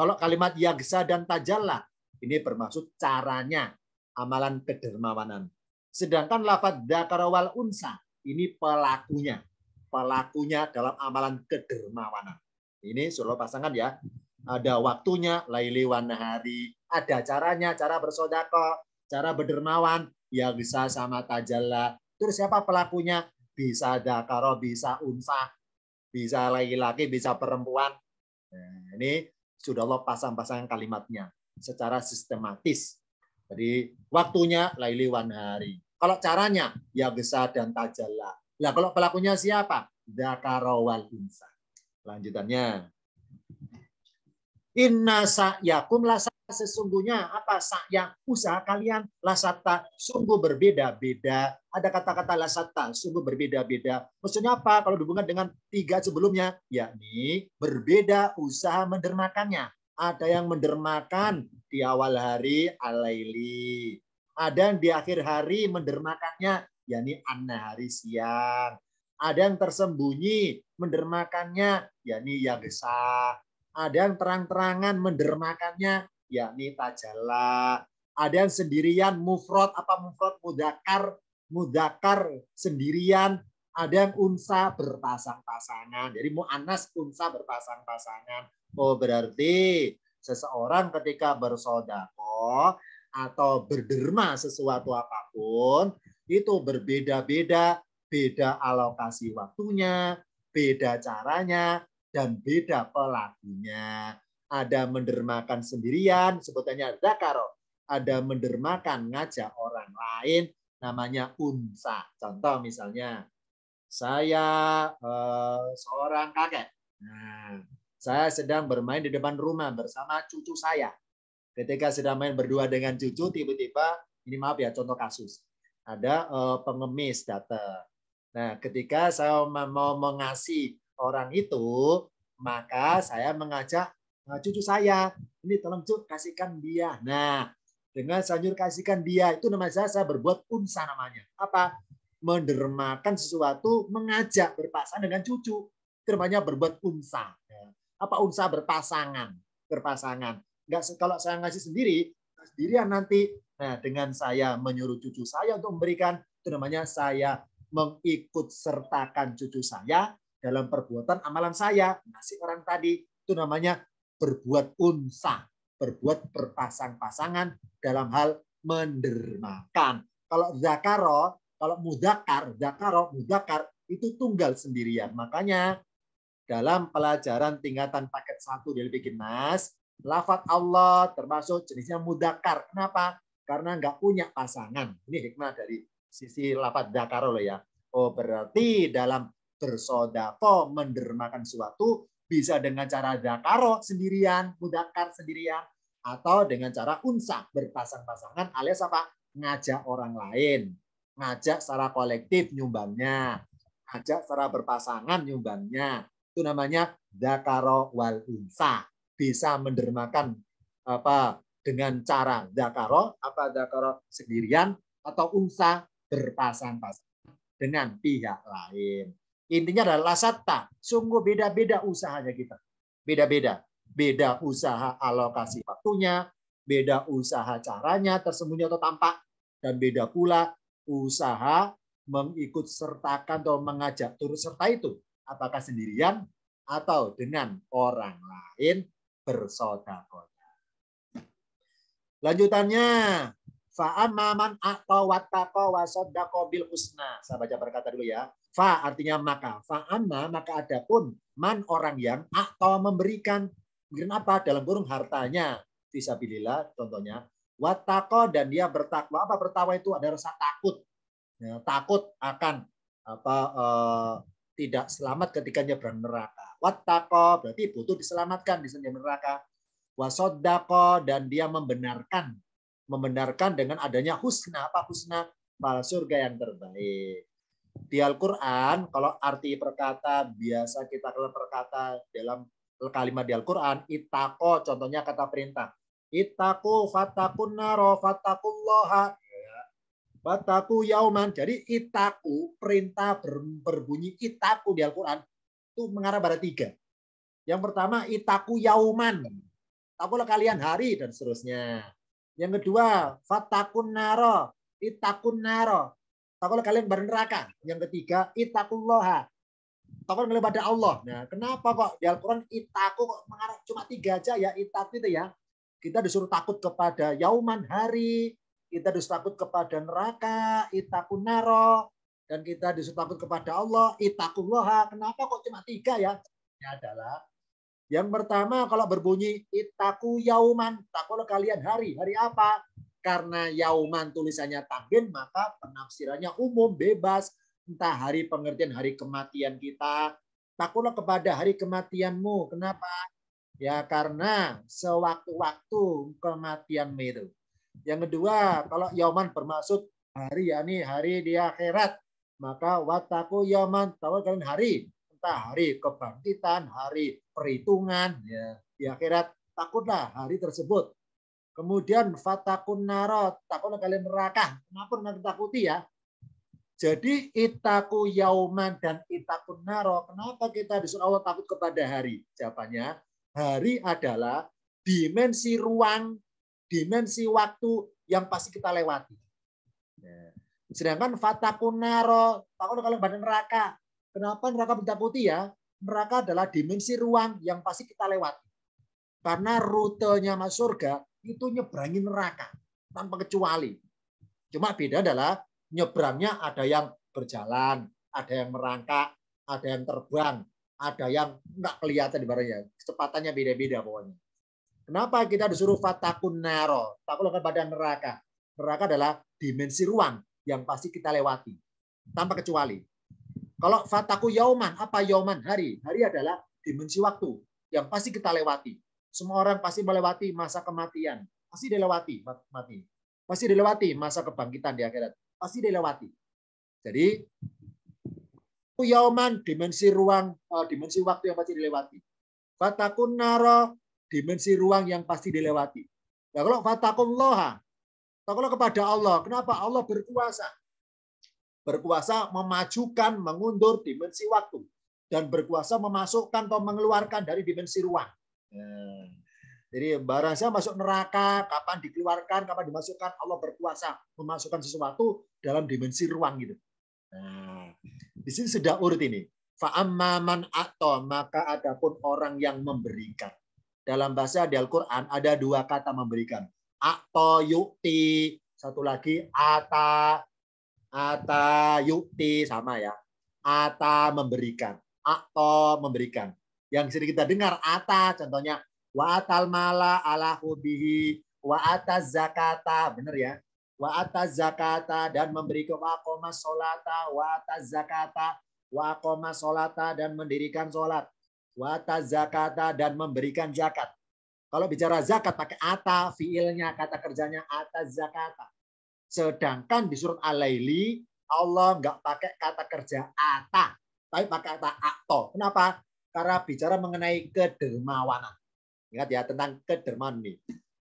Kalau kalimat yagsa dan tajalla, ini bermaksud caranya, amalan kedermawanan. Sedangkan lafad dakarawal unsa, ini pelakunya. Pelakunya dalam amalan kedermawanan. Ini solo pasangan ya. Ada waktunya, laili hari, ada caranya, cara bersodako, cara berdermawan, bisa ya sama tajalla. Terus siapa pelakunya? Bisa dakaro, bisa unsa, bisa laki-laki, bisa perempuan. Nah, ini sudah lo pasang-pasang kalimatnya secara sistematis. Jadi waktunya laili wan hari. Kalau caranya ya besar dan tajalla. Lah kalau pelakunya siapa? Zakarawal insan. Lanjutannya. Inna sa'yakum la sesungguhnya apa yang usaha kalian lasata sungguh berbeda-beda. Ada kata-kata lasata sungguh berbeda-beda. Maksudnya apa? Kalau dihubungkan dengan tiga sebelumnya, yakni berbeda usaha mendermakannya. Ada yang mendermakan di awal hari alaili. Ada yang di akhir hari mendermakannya, yakni anna hari siang. Ada yang tersembunyi mendermakannya, yakni yagesa ada yang terang-terangan mendermakannya yakni tajala. Ada yang sendirian mufrad apa mufrad mudakar, mudakar sendirian, ada yang unsa berpasang-pasangan. Jadi mu'anas unsa berpasang-pasangan. Oh berarti seseorang ketika bersodako atau berderma sesuatu apapun itu berbeda-beda, beda alokasi waktunya, beda caranya, dan beda pelakunya ada mendermakan sendirian, sebutannya dakaro, ada mendermakan ngajak orang lain, namanya unsa. Contoh misalnya, saya uh, seorang kakek. Nah, saya sedang bermain di depan rumah bersama cucu saya. Ketika sedang main berdua dengan cucu, tiba-tiba, ini maaf ya, contoh kasus. Ada uh, pengemis datang. Nah, ketika saya mau mengasih orang itu, maka saya mengajak Nah, cucu saya, ini tolong cuk kasihkan dia. Nah, dengan sanjur kasihkan dia itu nama saya saya berbuat unsa namanya. Apa? Mendermakan sesuatu, mengajak berpasangan dengan cucu. Itu namanya berbuat unsa. Ya. Apa unsa berpasangan? Berpasangan. nggak kalau saya ngasih sendiri, sendirian nanti. Nah, dengan saya menyuruh cucu saya untuk memberikan, itu namanya saya mengikut sertakan cucu saya dalam perbuatan amalan saya. Ngasih orang tadi, itu namanya berbuat unsa, berbuat berpasang-pasangan dalam hal mendermakan. Kalau zakaro, kalau mudakar, zakaro, mudakar itu tunggal sendirian. Makanya dalam pelajaran tingkatan paket satu dari bikin nas, lafat Allah termasuk jenisnya mudakar. Kenapa? Karena nggak punya pasangan. Ini hikmah dari sisi lafat zakaro loh ya. Oh berarti dalam bersodako mendermakan suatu bisa dengan cara dakaro sendirian, mudakar sendirian, atau dengan cara unsak berpasang-pasangan alias apa? Ngajak orang lain, ngajak secara kolektif nyumbangnya, ngajak secara berpasangan nyumbangnya. Itu namanya dakaro wal unsa. Bisa mendermakan apa dengan cara dakaro apa dakaro sendirian atau unsa berpasang-pasangan dengan pihak lain. Intinya adalah lasata. Sungguh beda-beda usahanya kita. Beda-beda. Beda usaha alokasi waktunya, beda usaha caranya tersembunyi atau tampak, dan beda pula usaha mengikut sertakan atau mengajak turut serta itu. Apakah sendirian atau dengan orang lain bersaudara Lanjutannya, fa'an maman atau wattaqo Saya baca berkata dulu ya. Fa artinya maka. Fa amma maka ada pun man orang yang atau memberikan mungkin apa dalam burung hartanya fisabilillah contohnya watako dan dia bertakwa apa bertawa itu ada rasa takut ya, takut akan apa eh, tidak selamat ketika nyebrang neraka watako berarti butuh diselamatkan di sini neraka wasodako dan dia membenarkan membenarkan dengan adanya husna apa husna malah surga yang terbaik di Al-Quran, kalau arti perkata biasa kita kalau perkata dalam kalimat di Al-Quran, itako contohnya kata perintah. Itaku fatakun naro loha fataku yauman. Jadi itaku, perintah ber, berbunyi itaku di Al-Quran, itu mengarah pada tiga. Yang pertama itaku yauman. Takulah kalian hari dan seterusnya. Yang kedua, fatakun naro, itaku naro Takutlah kalian bareng neraka. Yang ketiga, itakulloh. Takut kepada Allah. Nah, kenapa kok di Al-Quran itaku kok mengarah cuma tiga aja ya itak itu ya. Kita disuruh takut kepada yauman hari, kita disuruh takut kepada neraka, itaku naro, dan kita disuruh takut kepada Allah, itakulloh. Kenapa kok cuma tiga ya? Ini ya, adalah yang pertama kalau berbunyi itaku yauman, takutlah kalian hari. Hari apa? Karena yauman tulisannya tangen, maka penafsirannya umum, bebas. Entah hari pengertian, hari kematian kita. Takutlah kepada hari kematianmu. Kenapa? Ya karena sewaktu-waktu kematian itu. Yang kedua, kalau yauman bermaksud hari, yakni hari di akhirat. Maka wataku yauman, tahu kalian hari. Entah hari kebangkitan, hari perhitungan. Ya. Di akhirat, takutlah hari tersebut. Kemudian fatakun narot, takut kalian neraka. Kenapa nanti takuti ya? Jadi itaku yauman dan itakun naro. Kenapa kita disuruh Allah takut kepada hari? Jawabannya, hari adalah dimensi ruang, dimensi waktu yang pasti kita lewati. Nah, sedangkan fatakun naro, takut kalian pada neraka. Kenapa neraka ditakuti ya? Neraka adalah dimensi ruang yang pasti kita lewati. Karena rutenya masuk surga itu nyebrangi neraka tanpa kecuali. Cuma beda adalah nyebrangnya ada yang berjalan, ada yang merangkak, ada yang terbang, ada yang nggak kelihatan di barangnya. Kecepatannya beda-beda pokoknya. Kenapa kita disuruh fatakun naro? Takutlah kepada neraka. Neraka adalah dimensi ruang yang pasti kita lewati tanpa kecuali. Kalau fataku yauman, apa yauman? Hari. Hari adalah dimensi waktu yang pasti kita lewati. Semua orang pasti melewati masa kematian. Pasti dilewati mati. Pasti dilewati masa kebangkitan di akhirat. Pasti dilewati. Jadi yauman dimensi ruang eh, dimensi waktu yang pasti dilewati. Fatakun naro dimensi ruang yang pasti dilewati. Nah, kalau loha, kalau kepada Allah. Kenapa Allah berkuasa? Berkuasa memajukan, mengundur dimensi waktu dan berkuasa memasukkan atau mengeluarkan dari dimensi ruang. Hmm. jadi barang saya masuk neraka, kapan dikeluarkan, kapan dimasukkan, Allah berkuasa memasukkan sesuatu dalam dimensi ruang gitu. Nah, di sini sudah urut ini. fa'amman atau maka adapun orang yang memberikan. Dalam bahasa di Al-Quran ada dua kata memberikan. ato yukti, satu lagi ata, ata yukti, sama ya. Ata memberikan, ato memberikan yang sering kita dengar ata contohnya wa atal mala ala hubihi wa atas zakata benar ya wa atas zakata dan memberi ke wa solata wa atas zakata wa koma solata dan mendirikan solat wa atas zakata dan memberikan zakat kalau bicara zakat pakai ata fiilnya kata kerjanya atas zakata sedangkan di surat alaili Allah nggak pakai kata kerja ata tapi pakai kata akto kenapa karena bicara mengenai kedermawanan. Ingat ya tentang kedermawanan ini.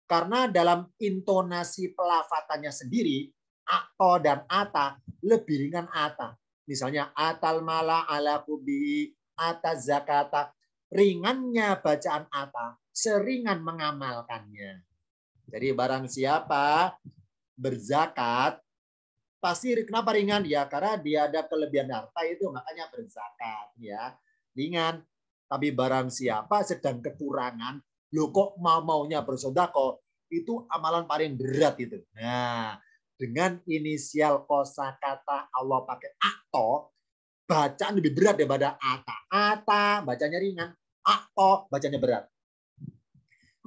Karena dalam intonasi pelafatannya sendiri, akto dan ata lebih ringan ata. Misalnya atal mala ala kubi, ata zakata. Ringannya bacaan ata, seringan mengamalkannya. Jadi barang siapa berzakat, pasti kenapa ringan? Ya karena dia ada kelebihan harta itu makanya berzakat. ya Ringan tapi barang siapa sedang kekurangan, lo kok mau-maunya bersodako, itu amalan paling berat itu. Nah, dengan inisial kosakata Allah pakai akto, bacaan lebih berat daripada ata. Ata bacanya ringan, akto bacanya berat.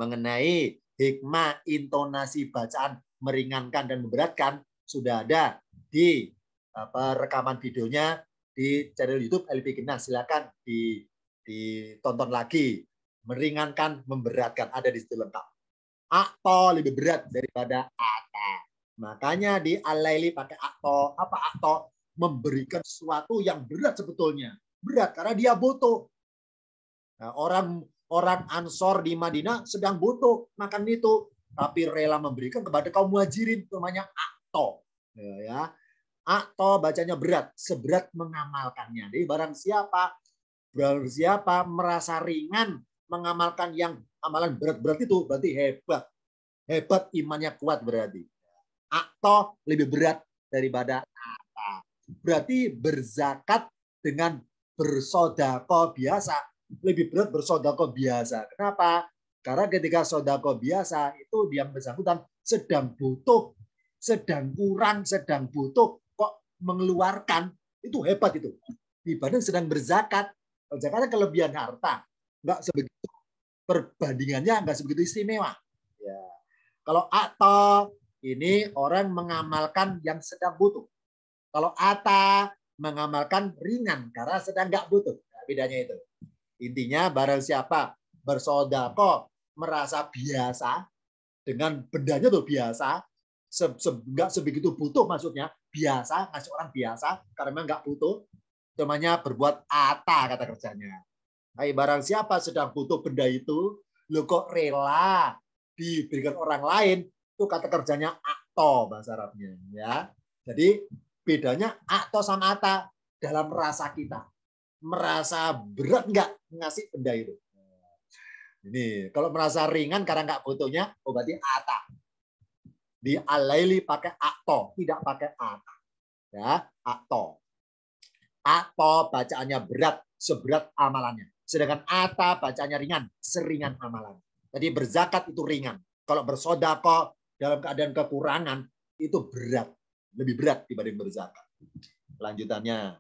Mengenai hikmah intonasi bacaan meringankan dan memberatkan sudah ada di apa, rekaman videonya di channel YouTube LP Gina. Silakan di ditonton lagi, meringankan, memberatkan ada di situ lengkap. Akto lebih berat daripada ata. Makanya di alaili pakai akto. Apa akto? Memberikan sesuatu yang berat sebetulnya. Berat karena dia butuh. Nah, orang orang ansor di Madinah sedang butuh makan itu, tapi rela memberikan kepada kaum muhajirin namanya akto. Ya, ya. Akto bacanya berat, seberat mengamalkannya. Jadi barang siapa Berarti siapa merasa ringan mengamalkan yang amalan berat-berat itu berarti hebat. Hebat imannya kuat berarti. Atau lebih berat daripada apa Berarti berzakat dengan bersodako biasa. Lebih berat bersodako biasa. Kenapa? Karena ketika sodako biasa itu yang bersangkutan sedang butuh, sedang kurang, sedang butuh. Kok mengeluarkan? Itu hebat itu. Ibadah sedang berzakat. Kalau Jakarta kelebihan harta, nggak sebegitu perbandingannya nggak sebegitu istimewa. Ya. Kalau atau ini orang mengamalkan yang sedang butuh. Kalau ata mengamalkan ringan karena sedang nggak butuh. Nah, bedanya itu. Intinya barang siapa bersodako merasa biasa dengan bedanya tuh biasa, se -se nggak sebegitu butuh maksudnya biasa ngasih orang biasa karena nggak butuh namanya berbuat ata kata kerjanya. Hai barang siapa sedang butuh benda itu, lo kok rela diberikan orang lain, itu kata kerjanya akto bahasa Arabnya. ya. Jadi bedanya akto sama ata dalam rasa kita. Merasa berat nggak ngasih benda itu. Ini kalau merasa ringan karena nggak butuhnya, oh berarti ata. Di alaili pakai akto, tidak pakai ata. Ya, akto. Ato bacaannya berat, seberat amalannya. Sedangkan ata bacaannya ringan, seringan amalannya. Jadi berzakat itu ringan. Kalau bersodako dalam keadaan kekurangan, itu berat. Lebih berat dibanding berzakat. Lanjutannya.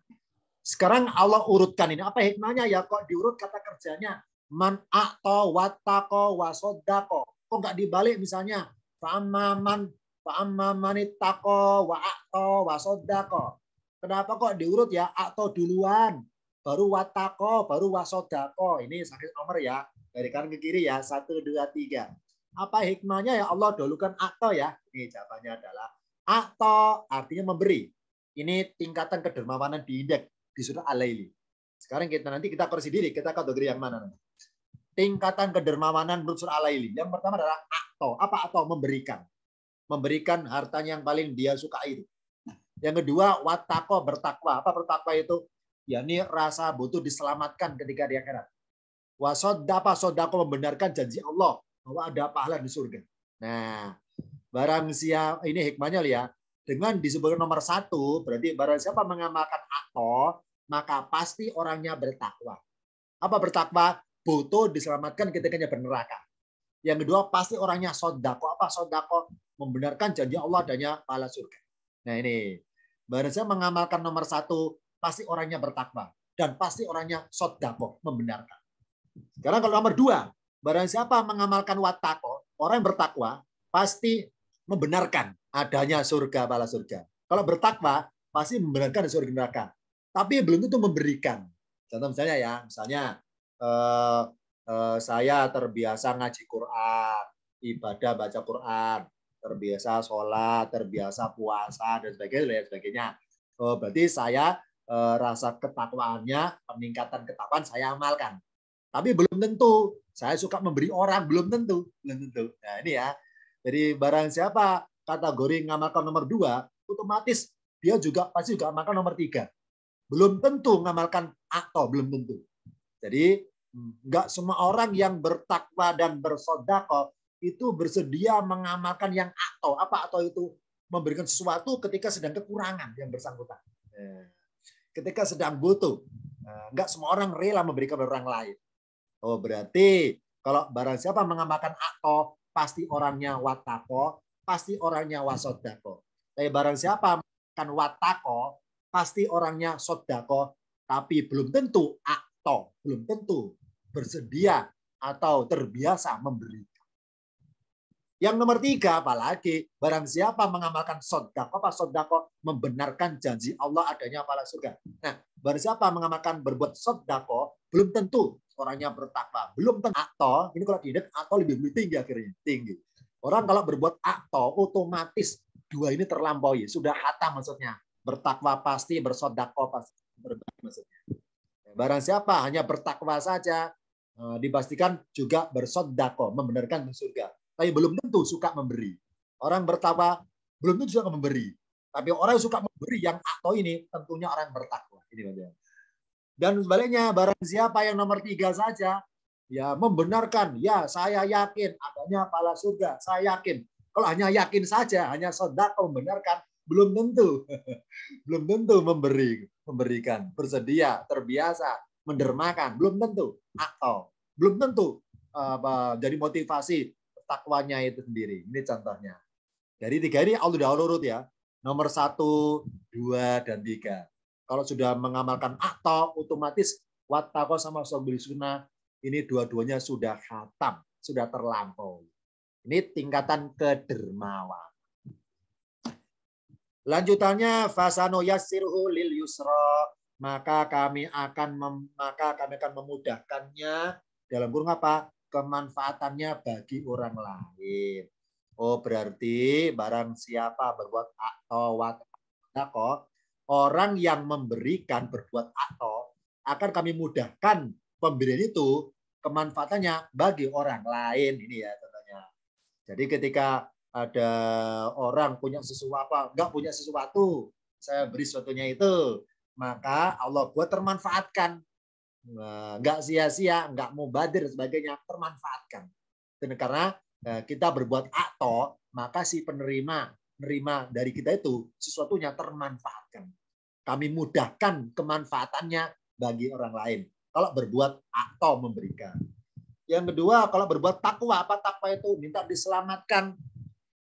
Sekarang Allah urutkan ini. Apa hikmahnya ya? Kok diurut kata kerjanya? Man a'to watako wasodako. Kok nggak dibalik misalnya? Fa'amaman fa'amman ittako wasodako. Kenapa kok diurut ya? Atau duluan, baru watako, baru wasodako. Ini sakit nomor ya. Dari kanan ke kiri ya. Satu, dua, tiga. Apa hikmahnya ya Allah dahulukan atau ya? Ini jawabannya adalah atau artinya memberi. Ini tingkatan kedermawanan di indeks di surah al Sekarang kita nanti kita koreksi diri, kita kategori yang mana nanti. Tingkatan kedermawanan menurut surah al Yang pertama adalah atau Apa atau Memberikan. Memberikan hartanya yang paling dia suka itu yang kedua, watako bertakwa. Apa bertakwa itu? Ya ini rasa butuh diselamatkan ketika di akhirat. Wasodapa sodako membenarkan janji Allah bahwa ada pahala di surga. Nah, barang siapa ini hikmahnya ya, dengan disebutkan nomor satu, berarti barang siapa mengamalkan akto, maka pasti orangnya bertakwa. Apa bertakwa? Butuh diselamatkan ketika dia berneraka. Yang kedua, pasti orangnya sodako. Apa sodako? Membenarkan janji Allah adanya pahala surga. Nah ini, saya mengamalkan nomor satu, pasti orangnya bertakwa. Dan pasti orangnya sodako, membenarkan. Sekarang kalau nomor dua, barang siapa mengamalkan watako, orang yang bertakwa, pasti membenarkan adanya surga bala surga. Kalau bertakwa, pasti membenarkan surga neraka. Tapi belum tentu memberikan. Contoh misalnya ya, misalnya eh, eh, saya terbiasa ngaji Quran, ibadah baca Quran, terbiasa sholat, terbiasa puasa dan sebagainya, dan sebagainya. Oh, berarti saya e, rasa ketakwaannya, peningkatan ketakwaan saya amalkan. Tapi belum tentu. Saya suka memberi orang, belum tentu, belum tentu. Nah ini ya. Jadi barang siapa kategori ngamalkan nomor dua, otomatis dia juga pasti juga ngamalkan nomor tiga. Belum tentu ngamalkan atau belum tentu. Jadi nggak semua orang yang bertakwa dan bersodakoh itu bersedia mengamalkan yang atau apa atau itu memberikan sesuatu ketika sedang kekurangan yang bersangkutan ya. ketika sedang butuh nah, nggak semua orang rela memberikan kepada orang lain oh berarti kalau barang siapa mengamalkan atau pasti orangnya watako pasti orangnya wasodako tapi barang siapa kan watako pasti orangnya sodako tapi belum tentu atau belum tentu bersedia atau terbiasa memberi yang nomor tiga apalagi, barang siapa mengamalkan sodako, apa sodako membenarkan janji Allah adanya pahala surga. Nah, barang siapa mengamalkan berbuat sodako, belum tentu orangnya bertakwa. Belum tentu akto, ini kalau tidak, atau lebih, lebih tinggi akhirnya. Tinggi. Orang kalau berbuat akto, otomatis dua ini terlampaui. Sudah hata maksudnya. Bertakwa pasti, bersodako pasti. berbuat maksudnya. Barang siapa hanya bertakwa saja, eh, dipastikan juga bersodako, membenarkan surga tapi belum tentu suka memberi. Orang bertakwa belum tentu suka memberi. Tapi orang yang suka memberi yang atau ini tentunya orang bertakwa. Ini maksudnya. Dan sebaliknya, barang siapa yang nomor tiga saja, ya membenarkan, ya saya yakin adanya pala surga, saya yakin. Kalau hanya yakin saja, hanya sodak membenarkan, belum tentu, belum tentu memberi, memberikan, bersedia, terbiasa, mendermakan, belum tentu, atau belum tentu eh, apa, jadi motivasi takwanya itu sendiri. Ini contohnya. Dari tiga ini Allah sudah urut ya. Nomor satu, dua, dan tiga. Kalau sudah mengamalkan akta, otomatis watako sama sobil sunnah, ini dua-duanya sudah khatam, sudah terlampau. Ini tingkatan kedermawan. Lanjutannya fasano yasirhu lil yusra maka kami akan mem, maka kami akan memudahkannya dalam kurung apa? kemanfaatannya bagi orang lain. Oh, berarti barang siapa berbuat atau kok orang yang memberikan berbuat atau akan kami mudahkan pemberian itu kemanfaatannya bagi orang lain ini ya tentunya. Jadi ketika ada orang punya sesuatu apa enggak punya sesuatu, saya beri sesuatunya itu, maka Allah buat termanfaatkan Eh, nggak sia-sia, nggak mau dan sebagainya, termanfaatkan. karena eh, kita berbuat akto, maka si penerima nerima dari kita itu sesuatunya termanfaatkan. Kami mudahkan kemanfaatannya bagi orang lain. Kalau berbuat akto memberikan. Yang kedua, kalau berbuat takwa, apa takwa itu? Minta diselamatkan.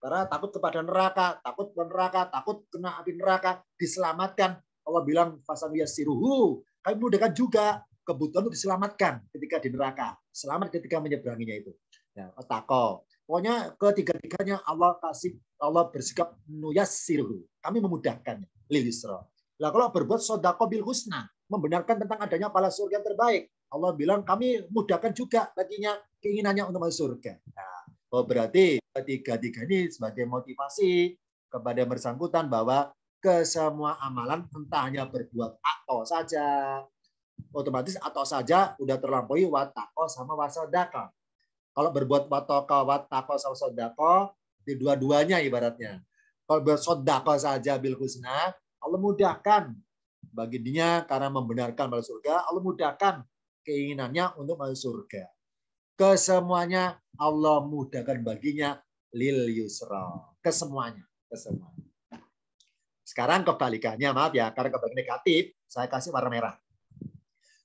Karena takut kepada neraka, takut ke neraka, takut kena api neraka, diselamatkan. Allah bilang, fasam siruhu, Kami mudahkan juga kebutuhan untuk diselamatkan ketika di neraka, selamat ketika menyeberanginya itu. Ya, otako. Pokoknya ketiga-tiganya Allah kasih Allah bersikap nuyasiru. Kami memudahkannya. Lilisro. Lah kalau berbuat sodako bil husna, membenarkan tentang adanya pala surga yang terbaik. Allah bilang kami mudahkan juga baginya keinginannya untuk masuk surga. Nah, oh berarti ketiga-tiga ini sebagai motivasi kepada bersangkutan bahwa kesemua amalan entah hanya berbuat atau saja, otomatis atau saja udah terlampaui watako sama wasodako. Kalau berbuat watoko, watako sama sodako, di dua-duanya ibaratnya. Kalau bersodako saja bil husna, Allah mudahkan bagi dia karena membenarkan masuk surga, Allah mudahkan keinginannya untuk masuk surga. Kesemuanya Allah mudahkan baginya lil yusra. Kesemuanya, kesemuanya. Sekarang kebalikannya, maaf ya, karena kebalik negatif, saya kasih warna merah.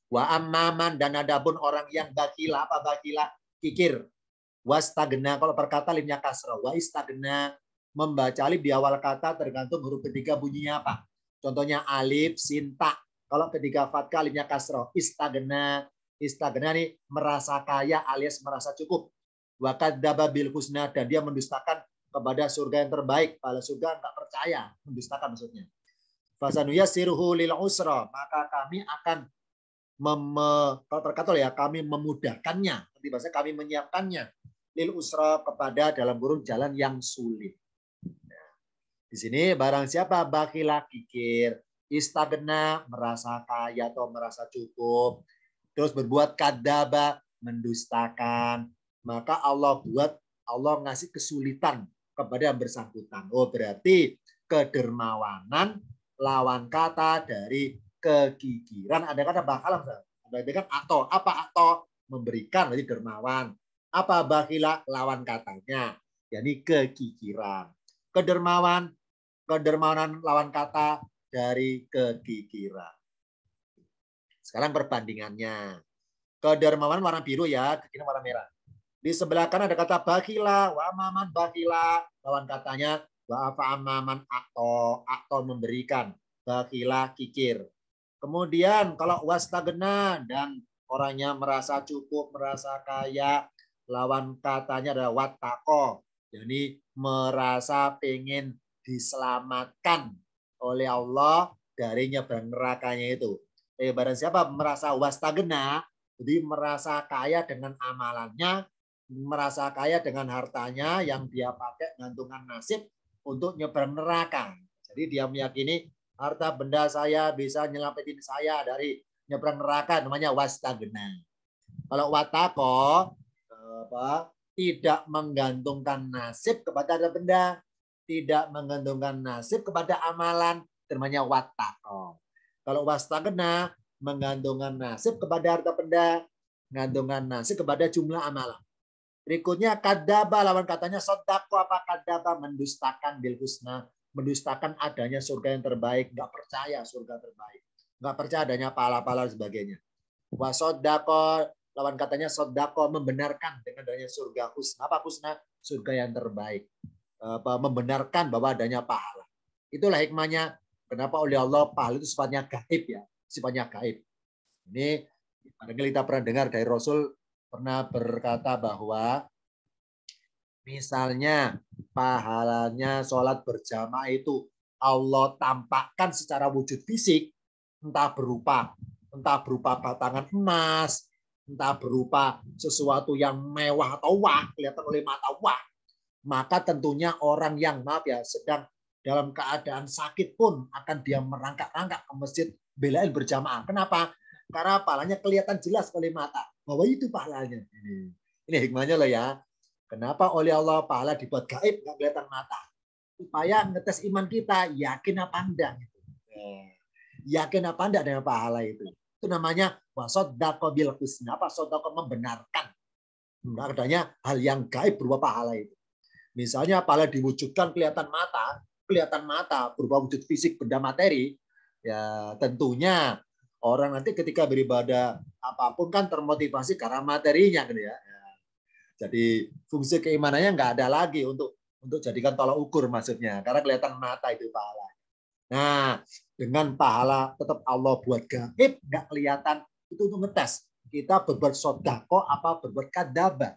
Wa amman dan pun orang yang bakila apa bakila kikir. Wastagna kalau perkata limnya kasro. Wa istagna membaca alif di awal kata tergantung huruf ketiga bunyinya apa. Contohnya alif sinta. Kalau ketiga fatka limnya kasro. Istagna istagna nih merasa kaya alias merasa cukup. Wakat bil husna dan dia mendustakan kepada surga yang terbaik. Pada surga enggak percaya, mendustakan maksudnya. fasanuyasiruhu lil usra. Maka kami akan mem, kalau ya kami memudahkannya, nanti bahasa kami menyiapkannya lil usra kepada dalam burung jalan yang sulit. di sini barang siapa bakilah kikir, istagena merasa kaya atau merasa cukup, terus berbuat kadaba mendustakan, maka Allah buat Allah ngasih kesulitan kepada yang bersangkutan. Oh berarti kedermawanan lawan kata dari kekikiran ada kata bakalan ada kan atau apa atau memberikan jadi dermawan apa bakila lawan katanya yakni kekikiran kedermawan kedermawanan lawan kata dari kekikiran sekarang perbandingannya kedermawan warna biru ya kekikiran warna merah di sebelah kanan ada kata bakila, wa bakila. Lawan katanya wa amaman atau atau memberikan, bakila kikir. Kemudian kalau wastagena dan orangnya merasa cukup, merasa kaya, lawan katanya adalah watako. Jadi merasa pengen diselamatkan oleh Allah dari nyebrang nerakanya itu. Eh, barang siapa merasa wastagena, jadi merasa kaya dengan amalannya, merasa kaya dengan hartanya yang dia pakai gantungan nasib untuk nyebrang neraka. Jadi dia meyakini harta benda saya bisa nyelamatin saya dari nyebrang neraka namanya wastagna. Kalau watako apa tidak menggantungkan nasib kepada harta benda, tidak menggantungkan nasib kepada amalan namanya watako. Kalau wastagna menggantungkan nasib kepada harta benda, menggantungkan nasib kepada jumlah amalan. Berikutnya kadaba lawan katanya sodako apa kadaba mendustakan bil mendustakan adanya surga yang terbaik, nggak percaya surga terbaik, nggak percaya adanya pahala-pahala sebagainya. Wasodako lawan katanya sodako membenarkan dengan adanya surga husna. Apa husna? Surga yang terbaik. Membenarkan bahwa adanya pahala. Itulah hikmahnya kenapa oleh Allah pahala itu sifatnya gaib ya. Sifatnya gaib. Ini kita pernah dengar dari Rasul pernah berkata bahwa Misalnya pahalanya sholat berjamaah itu Allah tampakkan secara wujud fisik, entah berupa entah berupa batangan emas, entah berupa sesuatu yang mewah atau wah, kelihatan oleh mata wah, maka tentunya orang yang maaf ya sedang dalam keadaan sakit pun akan dia merangkak-rangkak ke masjid belain berjamaah. Kenapa? Karena pahalanya kelihatan jelas oleh mata bahwa itu pahalanya. Ini hikmahnya loh ya. Kenapa oleh Allah pahala dibuat gaib nggak kelihatan mata? Supaya ngetes iman kita yakin apa enggak gitu. Yakin apa enggak dengan pahala itu. Itu namanya wasodako bil husna. Apa sodako membenarkan. maknanya hal yang gaib berupa pahala itu. Misalnya pahala diwujudkan kelihatan mata, kelihatan mata berupa wujud fisik benda materi, ya tentunya orang nanti ketika beribadah apapun kan termotivasi karena materinya gitu ya jadi fungsi keimanannya nggak ada lagi untuk untuk jadikan tolak ukur maksudnya, karena kelihatan mata itu pahala. Nah, dengan pahala tetap Allah buat gaib, nggak kelihatan, itu untuk ngetes. Kita berbuat sodako apa berbuat kadaba.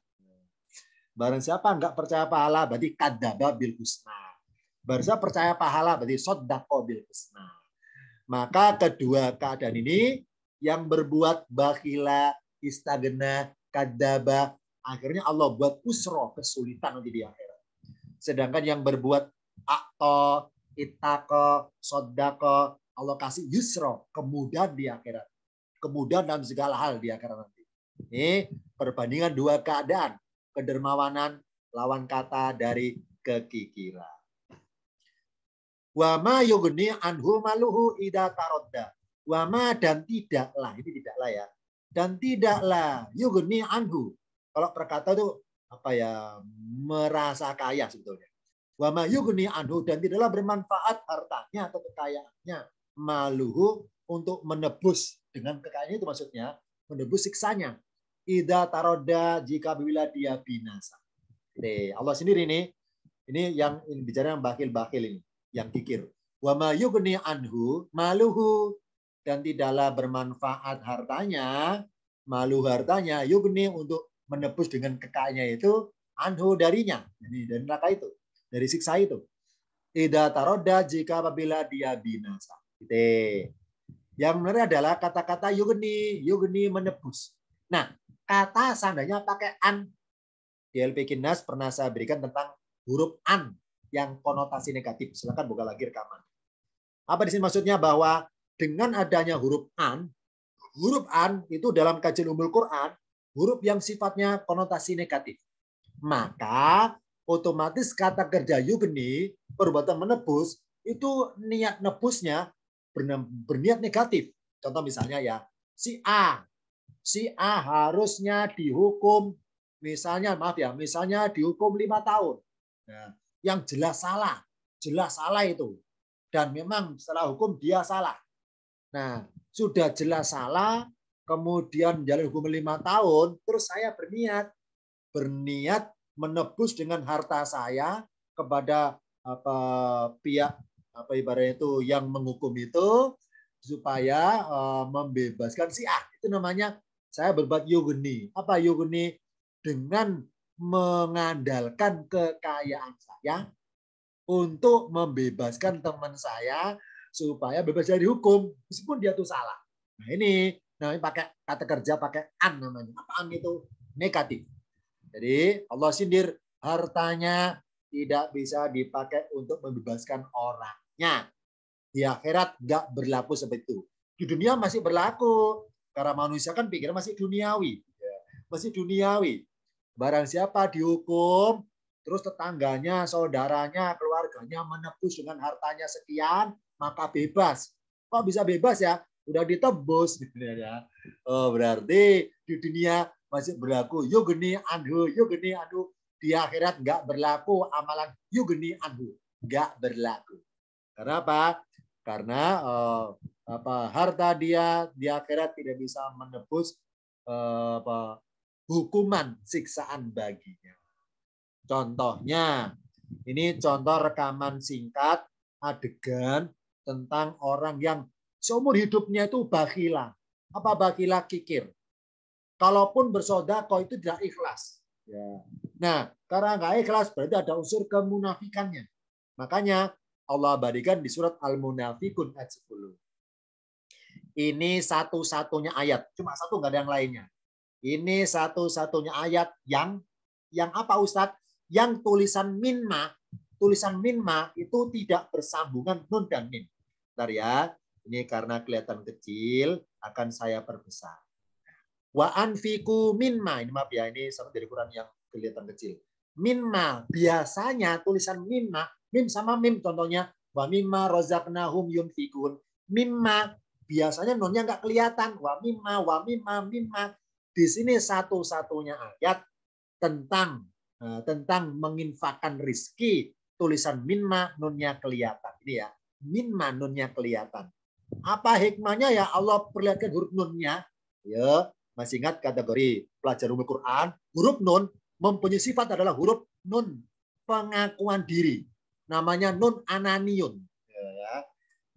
Barang siapa nggak percaya pahala, berarti kadaba bil husna. Barang siapa percaya pahala, berarti sodako bil husna. Maka kedua keadaan ini, yang berbuat bakila, istagena, kadaba, Akhirnya Allah buat usro kesulitan nanti di akhirat. Sedangkan yang berbuat akto, itako, sodako, Allah kasih yusro, kemudahan di akhirat. Kemudahan dalam segala hal di akhirat nanti. Ini perbandingan dua keadaan. Kedermawanan lawan kata dari kekikiran wama yugni anhu maluhu ida tarodda. Wama dan tidaklah, ini tidaklah ya. Dan tidaklah yugni anhu. Kalau perkata itu apa ya merasa kaya sebetulnya. Wa mayugni anhu dan tidaklah bermanfaat hartanya atau kekayaannya maluhu untuk menebus dengan kekayaan itu maksudnya menebus siksanya. Ida taroda jika bila dia binasa. Nih, Allah sendiri ini ini yang bicara yang bakil-bakil ini, yang kikir. Wa mayugni anhu maluhu dan tidaklah bermanfaat hartanya malu hartanya yugni untuk menebus dengan kekaknya itu anhu darinya, ini dari neraka itu, dari siksa itu. ida taroda jika apabila dia binasa. Gitu. Yang benar adalah kata-kata yugni, yugni menebus. Nah, kata seandainya pakai an. Di LP Kinas pernah saya berikan tentang huruf an yang konotasi negatif. Silakan buka lagi rekaman. Apa di sini maksudnya bahwa dengan adanya huruf an, huruf an itu dalam kajian umul Quran huruf yang sifatnya konotasi negatif. Maka otomatis kata kerja yugeni, perbuatan menebus, itu niat nebusnya berniat negatif. Contoh misalnya ya, si A. Si A harusnya dihukum, misalnya, maaf ya, misalnya dihukum lima tahun. Nah, yang jelas salah. Jelas salah itu. Dan memang setelah hukum dia salah. Nah, sudah jelas salah, kemudian menjalani hukum lima tahun, terus saya berniat berniat menebus dengan harta saya kepada apa pihak apa ibaratnya itu yang menghukum itu supaya uh, membebaskan si A. Itu namanya saya berbuat yogeni. Apa yogeni? Dengan mengandalkan kekayaan saya untuk membebaskan teman saya supaya bebas dari hukum meskipun dia itu salah. Nah ini Nah ini pakai kata kerja pakai an namanya. Apa an itu negatif. Jadi Allah sindir hartanya tidak bisa dipakai untuk membebaskan orangnya. Di akhirat nggak berlaku seperti itu. Di dunia masih berlaku. Karena manusia kan pikir masih duniawi. Ya, masih duniawi. Barang siapa dihukum, terus tetangganya, saudaranya, keluarganya menepus dengan hartanya sekian, maka bebas. Kok bisa bebas ya? udah ditebus gitu ya, ya. Oh, berarti di dunia masih berlaku yugeni anhu, yugeni anhu. Di akhirat nggak berlaku amalan yugeni anhu, nggak berlaku. Karena apa? Karena eh, apa harta dia di akhirat tidak bisa menebus eh, apa, hukuman siksaan baginya. Contohnya, ini contoh rekaman singkat adegan tentang orang yang Seumur hidupnya itu bakhila. Apa bakhila? Kikir. Kalaupun bersoda kau itu tidak ikhlas. Ya. Nah, karena nggak ikhlas berarti ada unsur kemunafikannya. Makanya Allah abadikan di surat Al-Munafikun ayat 10. Ini satu-satunya ayat. Cuma satu nggak ada yang lainnya. Ini satu-satunya ayat yang yang apa Ustadz? Yang tulisan minma, tulisan minma itu tidak bersambungan nun dan min. Bentar ya. Ini karena kelihatan kecil, akan saya perbesar. Wa anfiku minma. Ini maaf ya, ini sama dari Quran yang kelihatan kecil. Minma. Biasanya tulisan minma, mim sama mim contohnya. Wa mimma rozaknahum yunfikun. Mimma. Biasanya nonnya nggak kelihatan. Wa mimma, wa mimma, mimma. Di sini satu-satunya ayat tentang eh, tentang menginfakkan rizki tulisan minma nunnya kelihatan ini ya minma nunnya kelihatan apa hikmahnya ya Allah perlihatkan huruf nunnya? Ya, masih ingat kategori pelajar umum Quran, huruf nun mempunyai sifat adalah huruf nun pengakuan diri. Namanya nun ananiun. Ya.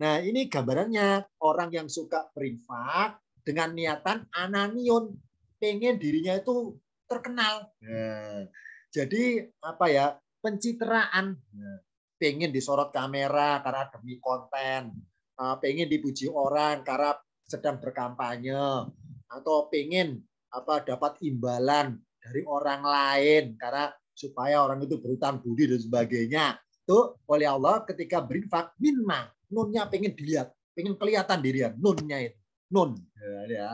Nah, ini gambarannya orang yang suka berinfak dengan niatan ananiun, pengen dirinya itu terkenal. Ya. jadi apa ya pencitraan, ya. pengen disorot kamera karena demi konten, Eh, pengen dipuji orang karena sedang berkampanye atau pengen apa dapat imbalan dari orang lain karena supaya orang itu berutang budi dan sebagainya itu oleh Allah ketika berinfak minma nunnya pengen dilihat pengen kelihatan dirian ya, nunnya itu nun nah, ya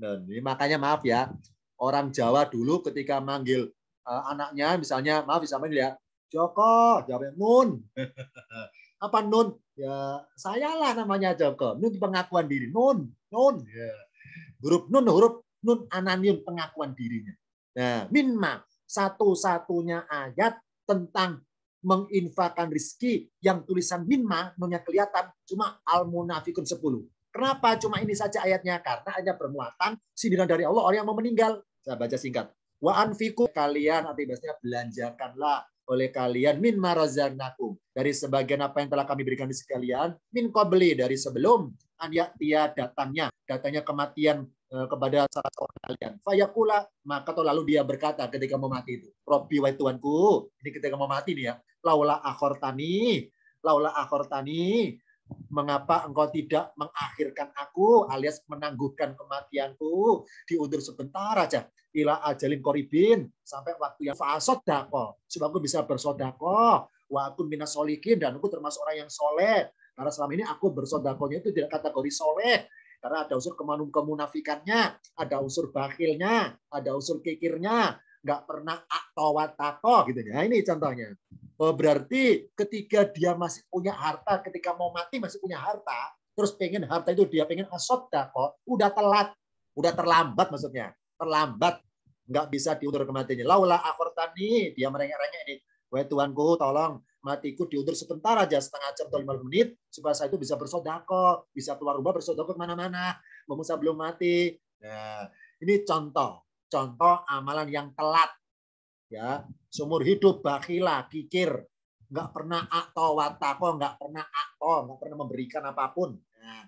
nun ini makanya maaf ya orang Jawa dulu ketika manggil uh, anaknya misalnya maaf bisa manggil ya Joko jawabnya nun apa nun ya sayalah namanya Joko nun pengakuan diri nun nun ya. huruf nun huruf nun ananium pengakuan dirinya nah minma satu-satunya ayat tentang menginfakan rizki yang tulisan minma nunnya kelihatan cuma al munafikun 10 kenapa cuma ini saja ayatnya karena hanya bermuatan sindiran dari Allah orang yang mau meninggal saya baca singkat wa anfiku kalian arti biasanya belanjakanlah oleh kalian min marazanakum dari sebagian apa yang telah kami berikan di sekalian min qabli dari sebelum tia datangnya datangnya kematian eh, kepada salah seorang kalian. Fayakula, maka atau lalu dia berkata ketika mau mati itu, Robbi wa Tuanku, ini ketika mau mati nih ya, laula akhortani, laula akhortani, Mengapa engkau tidak mengakhirkan aku alias menangguhkan kematianku diundur sebentar aja. Ila ajalin koribin sampai waktu yang fasod dako. Sebab aku bisa bersodako. Wa aku minas solikin dan aku termasuk orang yang soleh. Karena selama ini aku bersodakonya itu tidak kategori soleh. Karena ada unsur kemanum kemunafikannya, ada unsur bakilnya, ada unsur kikirnya, nggak pernah atau watako gitu ya. Ini contohnya. Oh, berarti ketika dia masih punya harta, ketika mau mati masih punya harta, terus pengen harta itu dia pengen asodda kok, udah telat, udah terlambat maksudnya, terlambat, nggak bisa diundur kematiannya. Laula tani dia merengek-rengek ini, wah Tuhanku, tolong matiku diundur sebentar aja setengah jam atau lima menit supaya saya itu bisa bersodako, bisa keluar rumah bersodako kemana-mana, mumpung saya belum mati. Nah, ini contoh, contoh amalan yang telat ya seumur hidup bakhila kikir nggak pernah akto watako nggak pernah akto nggak pernah memberikan apapun nah,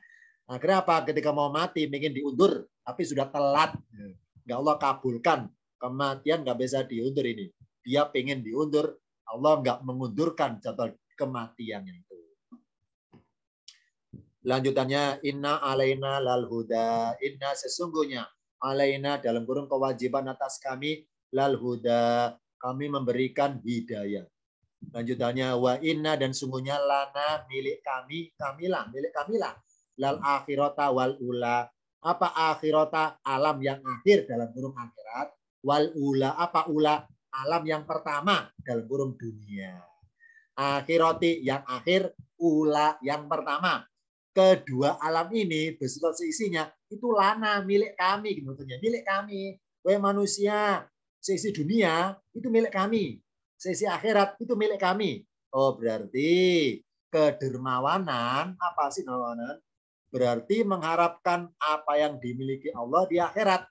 akhirnya apa ketika mau mati ingin diundur tapi sudah telat nggak ya Allah kabulkan kematian nggak bisa diundur ini dia pengen diundur Allah nggak mengundurkan jadwal kematian itu lanjutannya inna alaina lal huda inna sesungguhnya alaina dalam kurung kewajiban atas kami lal huda kami memberikan hidayah lanjutannya wa inna dan sungguhnya lana milik kami kamilah milik kamilah lal akhirata wal ula apa akhirata alam yang akhir dalam burung akhirat wal ula apa ula alam yang pertama dalam burung dunia akhirati yang akhir ula yang pertama kedua alam ini beserta seisinya itu lana milik kami gitu milik kami we manusia Sisi dunia itu milik kami. Sisi akhirat itu milik kami. Oh, berarti kedermawanan apa sih dermawanan? Berarti mengharapkan apa yang dimiliki Allah di akhirat.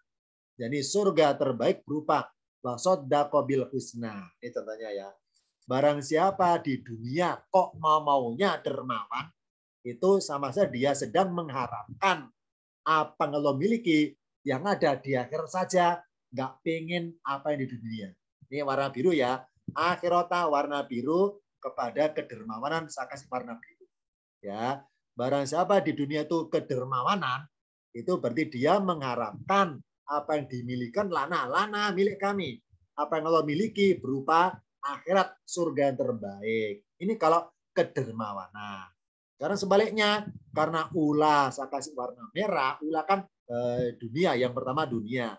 Jadi surga terbaik berupa wasoddaqa dakobil husna. Ini contohnya ya. Barang siapa di dunia kok mau-maunya dermawan, itu sama saja dia sedang mengharapkan apa yang Allah miliki yang ada di akhir saja nggak pengen apa yang di dunia. Ini warna biru ya. Akhirota warna biru kepada kedermawanan saya kasih warna biru. Ya, barang siapa di dunia itu kedermawanan, itu berarti dia mengharapkan apa yang dimilikan lana, lana milik kami. Apa yang Allah miliki berupa akhirat surga yang terbaik. Ini kalau kedermawanan. Karena sebaliknya, karena ula saya kasih warna merah, ulah kan eh, dunia yang pertama dunia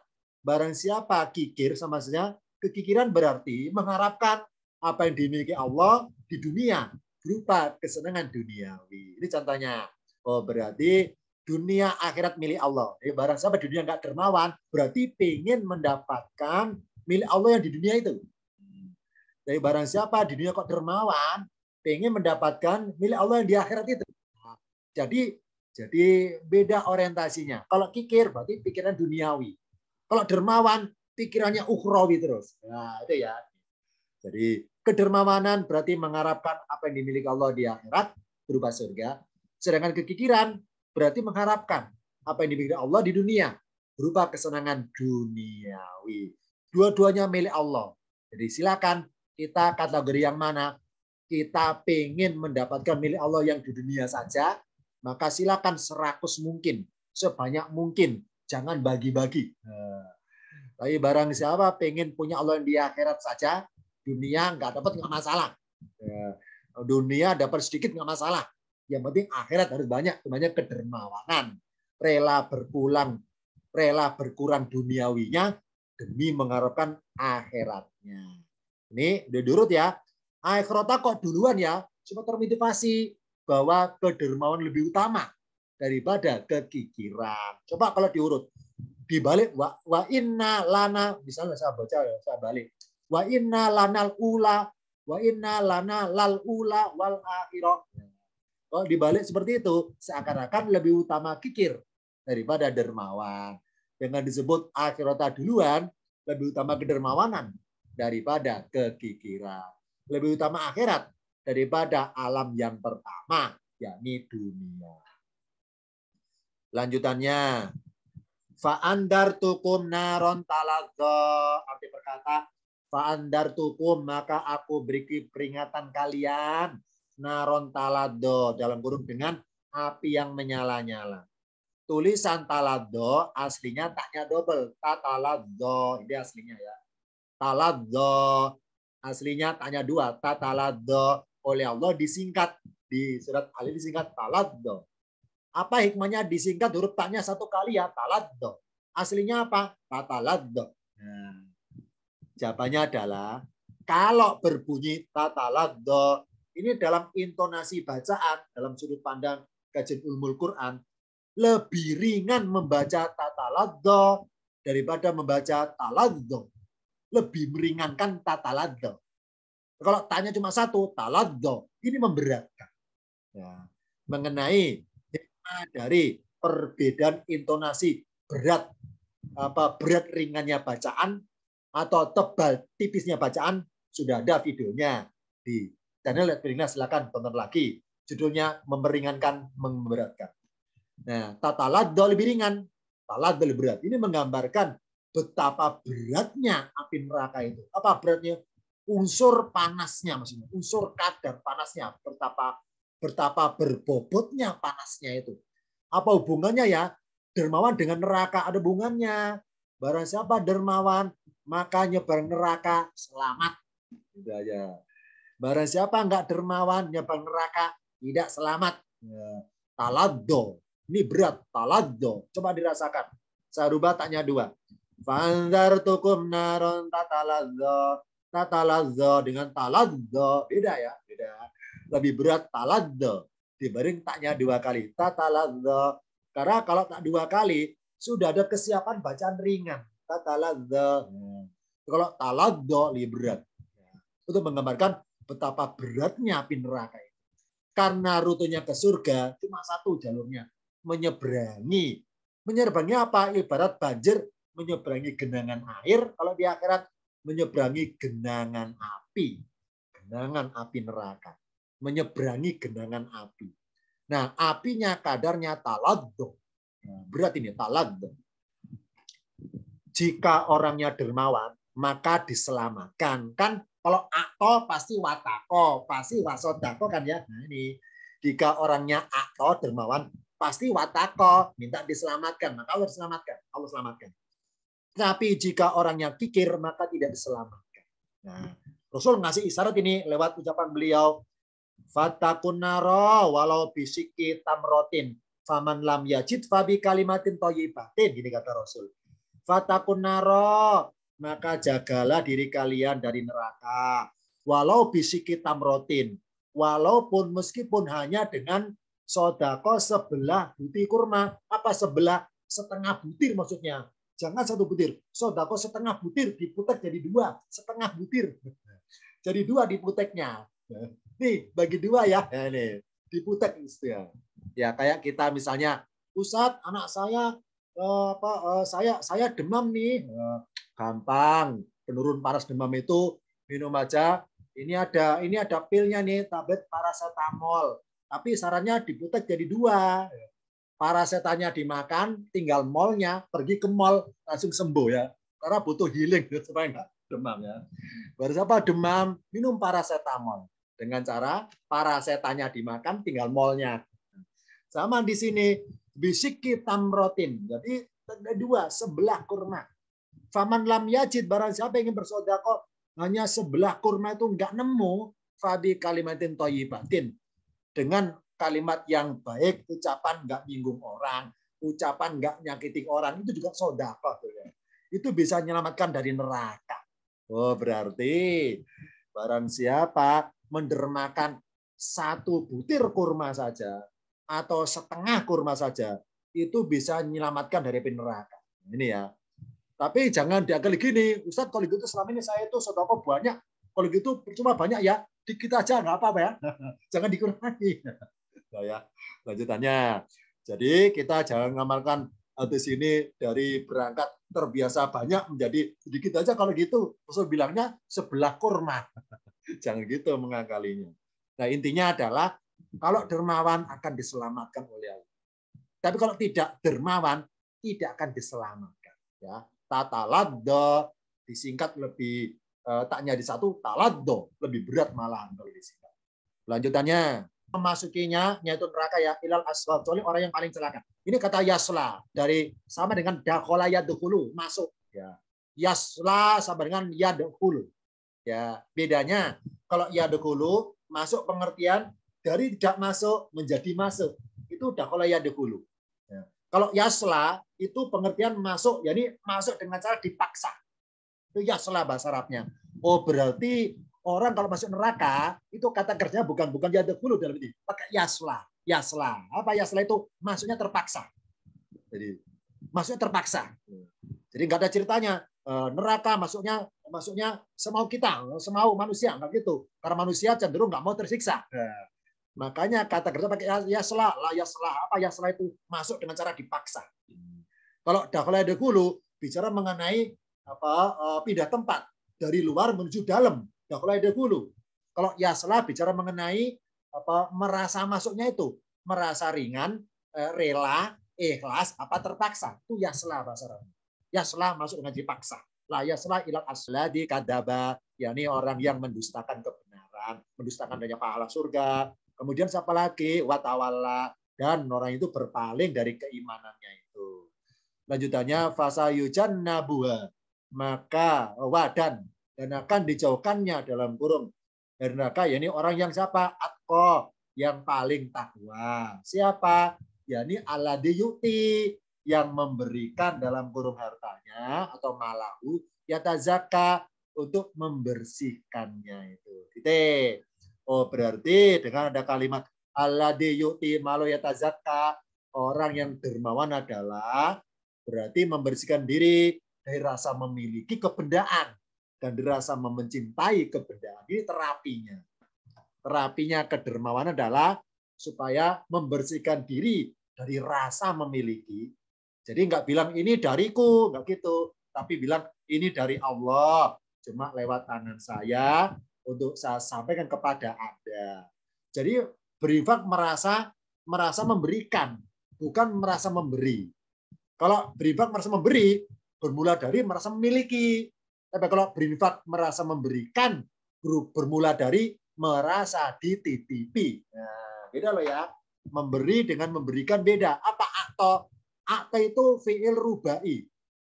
barang siapa kikir sama saja kekikiran berarti mengharapkan apa yang dimiliki Allah di dunia berupa kesenangan duniawi. Ini contohnya. Oh, berarti dunia akhirat milik Allah. Eh, barang siapa dunia nggak dermawan, berarti pengen mendapatkan milik Allah yang di dunia itu. jadi barang siapa di dunia kok dermawan, pengen mendapatkan milik Allah yang di akhirat itu. jadi jadi beda orientasinya. Kalau kikir berarti pikiran duniawi. Kalau dermawan, pikirannya ukhrawi terus. Nah, itu ya. Jadi kedermawanan berarti mengharapkan apa yang dimiliki Allah di akhirat berupa surga. Sedangkan kekikiran berarti mengharapkan apa yang dimiliki Allah di dunia berupa kesenangan duniawi. Dua-duanya milik Allah. Jadi silakan kita kategori yang mana kita pengen mendapatkan milik Allah yang di dunia saja, maka silakan serakus mungkin, sebanyak mungkin jangan bagi-bagi. Nah. tapi barang siapa pengen punya Allah di akhirat saja, dunia nggak dapat nggak masalah. Ya, dunia dapat sedikit nggak masalah. Yang penting akhirat harus banyak, banyak kedermawanan, rela berpulang, rela berkurang duniawinya demi mengharapkan akhiratnya. Ini udah diurut ya. Akhirat kok duluan ya, cuma termotivasi bahwa kedermawan lebih utama daripada kekikiran. Coba kalau diurut, dibalik wa, wa inna lana, misalnya saya baca ya, saya balik. Wa inna lanal ula, wa inna lana lal ula wal akhirah. Kalau dibalik seperti itu, seakan-akan lebih utama kikir daripada dermawan. Dengan disebut akhirata duluan, lebih utama kedermawanan daripada kekikiran. Lebih utama akhirat daripada alam yang pertama, yakni dunia. Lanjutannya. Fa'andar tukum naron talado Arti perkata. Fa'andar tukum maka aku beri peringatan kalian. Naron talado. Dalam kurung dengan api yang menyala-nyala. Tulisan talado aslinya taknya double. Ta talado. Ini aslinya ya. Talado. Aslinya taknya dua. Ta talado. Oleh Allah disingkat. Di surat Ali disingkat talado apa hikmahnya disingkat huruf taknya satu kali ya taladdo. Aslinya apa? Tataladdo. Nah, jawabannya adalah kalau berbunyi tataladdo ini dalam intonasi bacaan dalam sudut pandang kajian ulumul Quran lebih ringan membaca tataladdo daripada membaca taladdo. Lebih meringankan tataladdo. Kalau tanya cuma satu, taladdo, ini memberatkan. Ya. Mengenai dari perbedaan intonasi berat apa berat ringannya bacaan atau tebal tipisnya bacaan sudah ada videonya di channel Netflix silakan tonton lagi judulnya Memeringankan memberatkan nah tata laddo lebih ringan tata lebih berat ini menggambarkan betapa beratnya api neraka itu apa beratnya unsur panasnya maksudnya unsur kadar panasnya betapa betapa berbobotnya panasnya itu. Apa hubungannya ya? Dermawan dengan neraka ada hubungannya. Barang siapa dermawan, maka nyebar neraka selamat. Udah ya. Barang siapa enggak dermawan, nyebar neraka tidak selamat. Ya. Talado. Ini berat. Talado. Coba dirasakan. Saya rubah tanya dua. Fandar tukum naron tataladdo. Tataladdo dengan taladdo. Beda ya. Beda lebih berat taladzza dibanding taknya dua kali. Tataladzza. Karena kalau tak dua kali sudah ada kesiapan bacaan ringan. Tataladzza. Hmm. Kalau taladzza lebih berat. Untuk menggambarkan betapa beratnya api neraka itu. Karena rutenya ke surga cuma satu jalurnya, menyeberangi. Menyeberangi apa? Ibarat banjir menyeberangi genangan air, kalau di akhirat menyeberangi genangan api, genangan api neraka menyeberangi genangan api. Nah, apinya kadarnya taladdo. Nah, berat ini, taladdo. Jika orangnya dermawan, maka diselamatkan. Kan kalau akto pasti watako, pasti wasodako kan ya. Nah, ini jika orangnya akto dermawan, pasti watako minta diselamatkan. Maka Allah selamatkan, Allah selamatkan. Tapi jika orangnya kikir, maka tidak diselamatkan. Nah, Rasul ngasih isyarat ini lewat ucapan beliau, Fatakun naro walau bisiki tamrotin. Faman lam yajid fabi kalimatin toyibatin. Gini kata Rasul. Fatakun naro. Maka jagalah diri kalian dari neraka. Walau bisiki tamrotin. Walaupun meskipun hanya dengan sodako sebelah butir kurma. Apa sebelah? Setengah butir maksudnya. Jangan satu butir. Sodako setengah butir diputek jadi dua. Setengah butir. Jadi dua diputeknya nih bagi dua ya, ya ini nih diputek istilah. Ya kayak kita misalnya, pusat anak saya uh, apa eh, saya saya demam nih, uh, gampang penurun panas demam itu minum aja. Ini ada ini ada pilnya nih tablet paracetamol. Tapi sarannya diputek jadi dua. Parasetannya dimakan, tinggal molnya pergi ke mall langsung sembuh ya. Karena butuh healing supaya enggak demam ya. Baru siapa demam minum parasetamol dengan cara para setannya dimakan tinggal molnya. Sama di sini bisiki tamrotin jadi ada dua sebelah kurma. Faman lam yajid barang siapa ingin bersodako hanya sebelah kurma itu nggak nemu fabi kalimatin toyibatin dengan kalimat yang baik ucapan nggak bingung orang ucapan nggak nyakitin orang itu juga sodako ya. itu bisa menyelamatkan dari neraka oh berarti Barang siapa mendermakan satu butir kurma saja atau setengah kurma saja itu bisa menyelamatkan dari api neraka. Ini ya. Tapi jangan diakali gini, Ustadz kalau gitu selama ini saya itu sodako banyak, kalau gitu percuma banyak ya, dikit aja nggak apa-apa ya. jangan dikurangi. Nah, ya. Lanjutannya. Jadi kita jangan ngamalkan di sini dari berangkat terbiasa banyak menjadi sedikit aja kalau gitu. Terus bilangnya sebelah kurma. Jangan gitu mengakalinya. Nah intinya adalah kalau dermawan akan diselamatkan oleh Allah. Tapi kalau tidak dermawan tidak akan diselamatkan. Ya, lado disingkat lebih eh, taknya di satu talado lebih berat malahan kalau disingkat. Lanjutannya memasukinya yaitu neraka ya ilal aswal kecuali orang yang paling celaka. Ini kata yasla dari sama dengan dakola yadkhulu masuk ya. Yasla sama dengan yadukulu. Ya, bedanya kalau ya dulu masuk pengertian dari tidak masuk menjadi masuk. Itu udah kalau ya dulu. Ya. Kalau yasla itu pengertian masuk, yakni masuk dengan cara dipaksa. Itu yasla bahasa Arabnya. Oh, berarti orang kalau masuk neraka itu kata kerjanya bukan bukan ya dulu dalam ini, pakai yasla. Yasla. Apa yasla itu? Masuknya terpaksa. Jadi masuknya terpaksa. Jadi nggak ada ceritanya eh, neraka masuknya maksudnya semau kita, semau manusia, nggak gitu. Karena manusia cenderung nggak mau tersiksa. Ya. makanya kata kerja pakai ya selah, lah ya selah apa ya selah itu masuk dengan cara dipaksa. Kalau ada dahulu bicara mengenai apa e, pindah tempat dari luar menuju dalam ada dahulu. Kalau ya selah bicara mengenai apa merasa masuknya itu merasa ringan, e, rela, ikhlas, apa terpaksa itu ya selah bahasa Ya selah masuk dengan dipaksa layaslah ilal asladi kadaba, yakni orang yang mendustakan kebenaran, mendustakan banyak pahala surga. Kemudian siapa lagi? watawala dan orang itu berpaling dari keimanannya itu. Lanjutannya fasa yujan nabuha maka wadan dan akan dijauhkannya dalam kurung Hernaka yakni orang yang siapa? Atko yang paling takwa. Siapa? yakni aladi yuti yang memberikan dalam kurung hartanya atau malahu yatazaka untuk membersihkannya itu. Gitu. Oh berarti dengan ada kalimat Allah yu'ti malu yatazaka orang yang dermawan adalah berarti membersihkan diri dari rasa memiliki kebendaan dan dirasa rasa mencintai kebendaan. Ini terapinya. Terapinya kedermawan adalah supaya membersihkan diri dari rasa memiliki jadi nggak bilang ini dariku, nggak gitu. Tapi bilang ini dari Allah, cuma lewat tangan saya untuk saya sampaikan kepada Anda. Jadi berinfak merasa merasa memberikan, bukan merasa memberi. Kalau berinfak merasa memberi, bermula dari merasa memiliki. Tapi kalau berinfak merasa memberikan, bermula dari merasa dititipi. Nah, beda loh ya. Memberi dengan memberikan beda. Apa atau Akta itu fi'il rubai.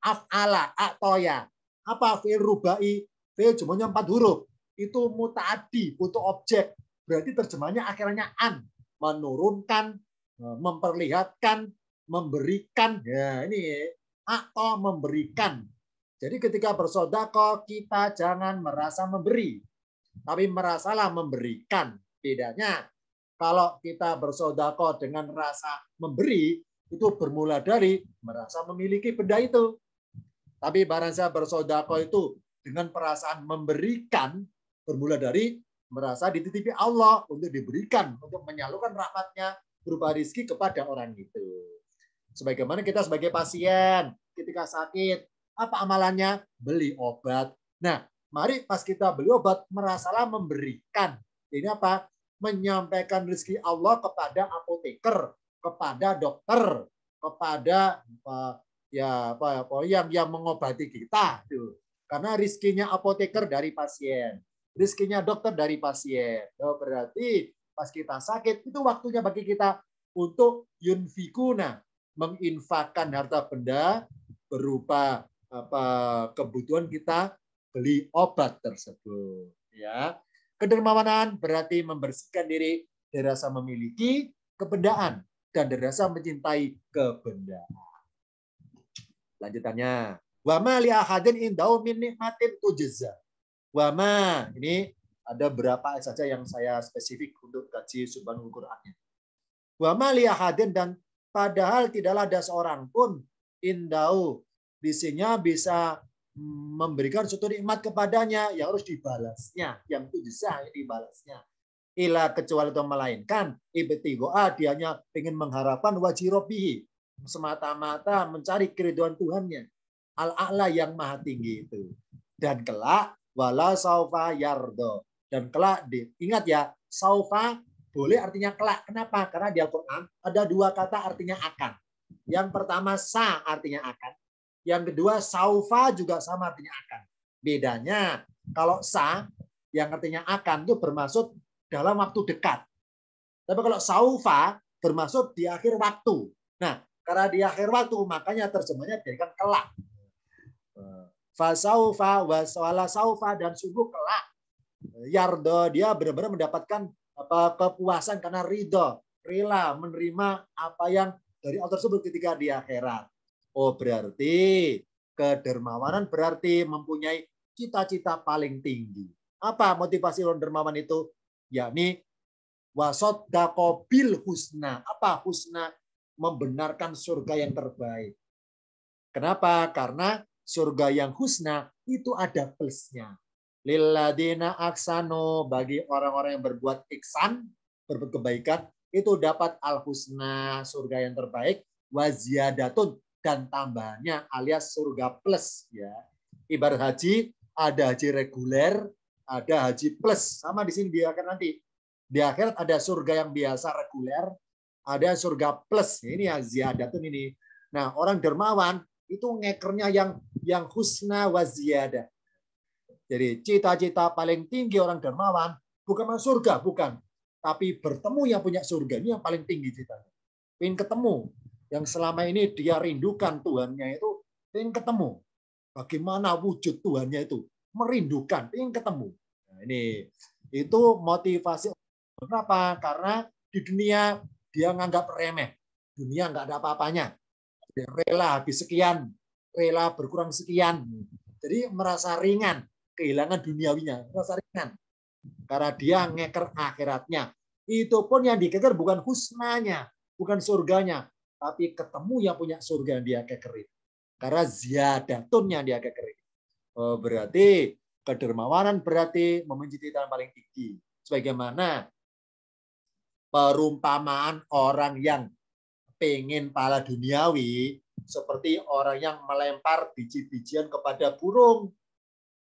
Af'ala, aktoya. Apa fi'il rubai? Fi'il jumlahnya empat huruf. Itu mutaadi, butuh objek. Berarti terjemahnya akhirnya an. Menurunkan, e, memperlihatkan, memberikan. Ya, ini akto memberikan. Jadi ketika bersodako, kita jangan merasa memberi. Tapi merasalah memberikan. tidaknya kalau kita bersodako dengan rasa memberi, itu bermula dari merasa memiliki benda itu. Tapi barang saya bersodako itu dengan perasaan memberikan bermula dari merasa dititipi Allah untuk diberikan, untuk menyalurkan rahmatnya berupa rizki kepada orang itu. Sebagaimana kita sebagai pasien ketika sakit, apa amalannya? Beli obat. Nah, mari pas kita beli obat, merasalah memberikan. Ini apa? Menyampaikan rizki Allah kepada apoteker kepada dokter, kepada eh, ya apa, apa yang yang mengobati kita tuh. Gitu. Karena rizkinya apoteker dari pasien, rizkinya dokter dari pasien. Oh, berarti pas kita sakit itu waktunya bagi kita untuk yunfikuna menginfakkan harta benda berupa apa kebutuhan kita beli obat tersebut ya kedermawanan berarti membersihkan diri dari rasa memiliki kebendaan dan rasa mencintai kebendaan. Lanjutannya, wa ma li ahadin indau min nikmatin tujza. Wa ma ini ada berapa saja yang saya spesifik untuk kaji subhanul Qur'annya. Wa ma li ahadin dan padahal tidaklah ada seorang pun indau bisinya bisa memberikan suatu nikmat kepadanya yang harus dibalasnya, yang tujza yang dibalasnya Ila kecuali atau melainkan ibtigoa ah, dia hanya ingin mengharapkan wajirobihi semata-mata mencari keriduan Tuhannya al ala yang maha tinggi itu dan kelak wala saufa yardo dan kelak di, ingat ya saufa boleh artinya kelak kenapa karena di Al-Qur'an ada dua kata artinya akan yang pertama sa artinya akan yang kedua saufa juga sama artinya akan bedanya kalau sa yang artinya akan itu bermaksud dalam waktu dekat. Tapi kalau saufa bermaksud di akhir waktu. Nah, karena di akhir waktu makanya terjemahnya dijadikan kelak. Fasaufa wa saufa dan sungguh kelak. Yardo dia benar-benar mendapatkan apa kepuasan karena ridho, rela menerima apa yang dari Allah tersebut ketika di akhirat. Oh berarti kedermawanan berarti mempunyai cita-cita paling tinggi. Apa motivasi orang dermawan itu? yakni wasoddaqo bil husna. Apa husna? Membenarkan surga yang terbaik. Kenapa? Karena surga yang husna itu ada plusnya. Lilladina aksano bagi orang-orang yang berbuat iksan, berbuat kebaikan, itu dapat al-husna, surga yang terbaik, waziyadatun, dan tambahannya alias surga plus. ya Ibarat haji, ada haji reguler, ada haji plus sama di sini di akhirat nanti di akhirat ada surga yang biasa reguler ada surga plus ini ya ziyadatun ini nah orang dermawan itu ngekernya yang yang husna wa ziyada. jadi cita-cita paling tinggi orang dermawan bukan masuk surga bukan tapi bertemu yang punya surga ini yang paling tinggi cita-cita. ingin ketemu yang selama ini dia rindukan Tuhannya itu ingin ketemu bagaimana wujud Tuhannya itu merindukan, ingin ketemu. Nah, ini itu motivasi kenapa? Karena di dunia dia nganggap remeh, dunia nggak ada apa-apanya, dia rela habis sekian, rela berkurang sekian. Jadi merasa ringan kehilangan duniawinya, merasa ringan karena dia ngeker akhiratnya. Itu pun yang dikeker bukan husnanya, bukan surganya, tapi ketemu yang punya surga yang dia kekerin. Karena ziyadatun yang dia kekerin. Oh, berarti kedermawanan berarti membenci titan paling tinggi. Sebagaimana perumpamaan orang yang pengen pala duniawi seperti orang yang melempar biji-bijian kepada burung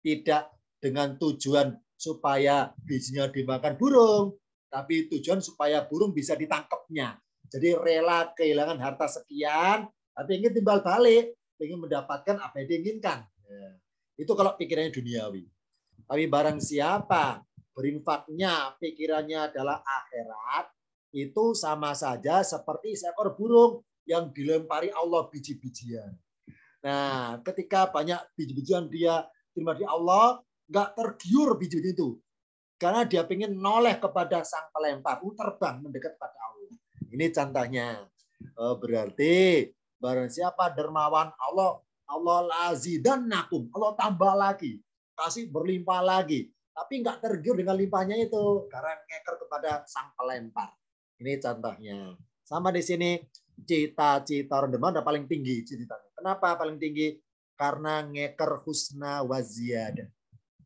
tidak dengan tujuan supaya bijinya dimakan burung tapi tujuan supaya burung bisa ditangkapnya jadi rela kehilangan harta sekian tapi ingin timbal balik ingin mendapatkan apa yang diinginkan ya. Itu kalau pikirannya duniawi. Tapi barang siapa berinfaknya pikirannya adalah akhirat, itu sama saja seperti seekor burung yang dilempari Allah biji-bijian. Nah, ketika banyak biji-bijian dia terima di Allah, nggak tergiur biji-bijian itu. Karena dia ingin noleh kepada sang pelempar, terbang mendekat pada Allah. Ini contohnya. Eh, berarti barang siapa dermawan Allah Allah nakum Allah tambah lagi. Kasih berlimpah lagi. Tapi nggak tergiur dengan limpahnya itu. Karena ngeker kepada sang pelempar. Ini contohnya. Sama di sini cita-cita rendemah udah paling tinggi cita cita Kenapa paling tinggi? Karena ngeker husna waziada.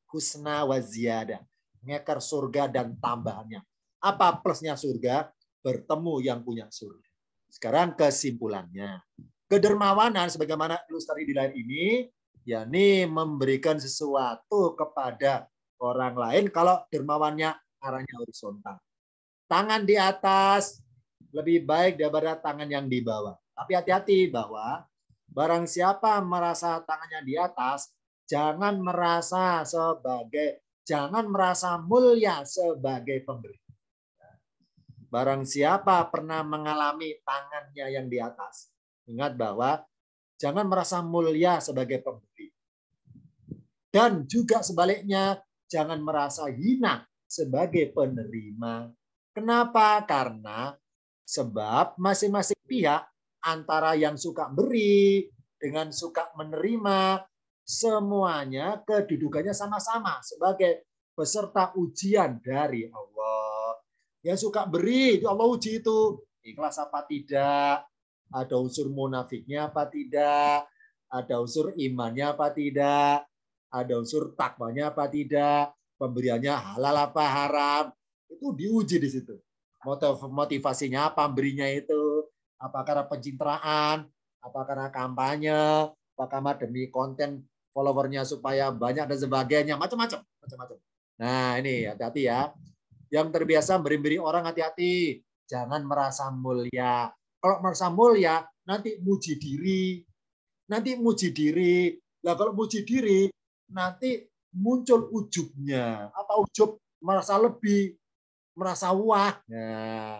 Husna waziada. Ngeker surga dan tambahannya. Apa plusnya surga? Bertemu yang punya surga. Sekarang kesimpulannya. Kedermawanan sebagaimana ilustrasi di lain ini, yakni memberikan sesuatu kepada orang lain kalau dermawannya arahnya horizontal. Tangan di atas lebih baik daripada tangan yang di bawah. Tapi hati-hati bahwa barang siapa merasa tangannya di atas, jangan merasa sebagai jangan merasa mulia sebagai pemberi. Barang siapa pernah mengalami tangannya yang di atas, Ingat bahwa jangan merasa mulia sebagai pemberi. Dan juga sebaliknya, jangan merasa hina sebagai penerima. Kenapa? Karena sebab masing-masing pihak antara yang suka beri dengan suka menerima, semuanya kedudukannya sama-sama sebagai peserta ujian dari Allah. Yang suka beri, itu Allah uji itu. Ikhlas apa tidak, ada unsur munafiknya apa tidak? Ada unsur imannya apa tidak? Ada unsur takwanya apa tidak? Pemberiannya halal apa haram? Itu diuji di situ. Motivasinya apa berinya itu? Apa karena pencitraan? Apa karena kampanye? Apakah demi konten followernya supaya banyak dan sebagainya macam-macam macam-macam nah ini hati-hati ya yang terbiasa beri-beri orang hati-hati jangan merasa mulia kalau merasa mulia, ya, nanti muji diri. Nanti muji diri. Lah kalau muji diri, nanti muncul ujubnya. Apa ujub? Merasa lebih, merasa wah. ya.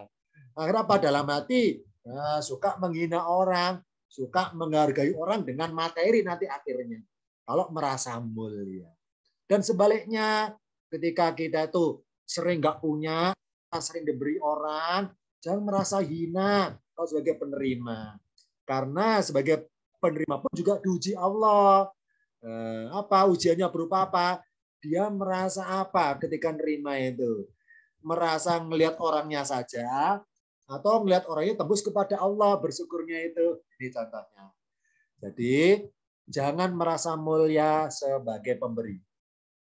akhirnya apa dalam hati? ya, suka menghina orang, suka menghargai orang dengan materi nanti akhirnya. Kalau merasa mulia. Ya. Dan sebaliknya, ketika kita tuh sering nggak punya, sering diberi orang, jangan merasa hina, atau sebagai penerima. Karena sebagai penerima pun juga diuji Allah. Eh, apa ujiannya berupa apa? Dia merasa apa ketika nerima itu? Merasa melihat orangnya saja atau melihat orangnya tembus kepada Allah bersyukurnya itu. Ini contohnya. Jadi jangan merasa mulia sebagai pemberi.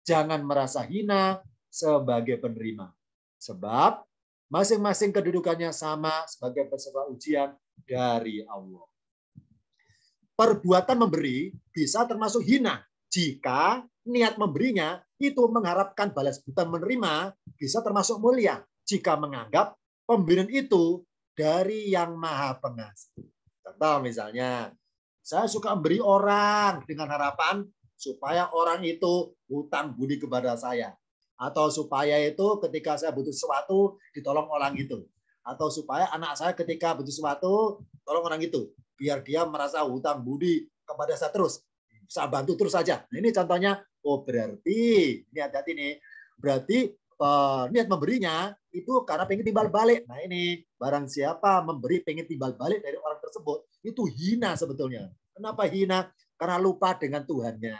Jangan merasa hina sebagai penerima. Sebab Masing-masing kedudukannya sama sebagai peserta ujian dari Allah. Perbuatan memberi bisa termasuk hina jika niat memberinya itu mengharapkan balas buta menerima bisa termasuk mulia jika menganggap pemberian itu dari yang maha pengasih. Contoh misalnya, saya suka memberi orang dengan harapan supaya orang itu hutang budi kepada saya atau supaya itu ketika saya butuh sesuatu ditolong orang itu atau supaya anak saya ketika butuh sesuatu tolong orang itu biar dia merasa hutang budi kepada saya terus saya bantu terus saja nah, ini contohnya oh berarti ini hati-hati nih berarti eh, niat memberinya itu karena pengen timbal balik nah ini barang siapa memberi pengen timbal balik dari orang tersebut itu hina sebetulnya kenapa hina karena lupa dengan Tuhannya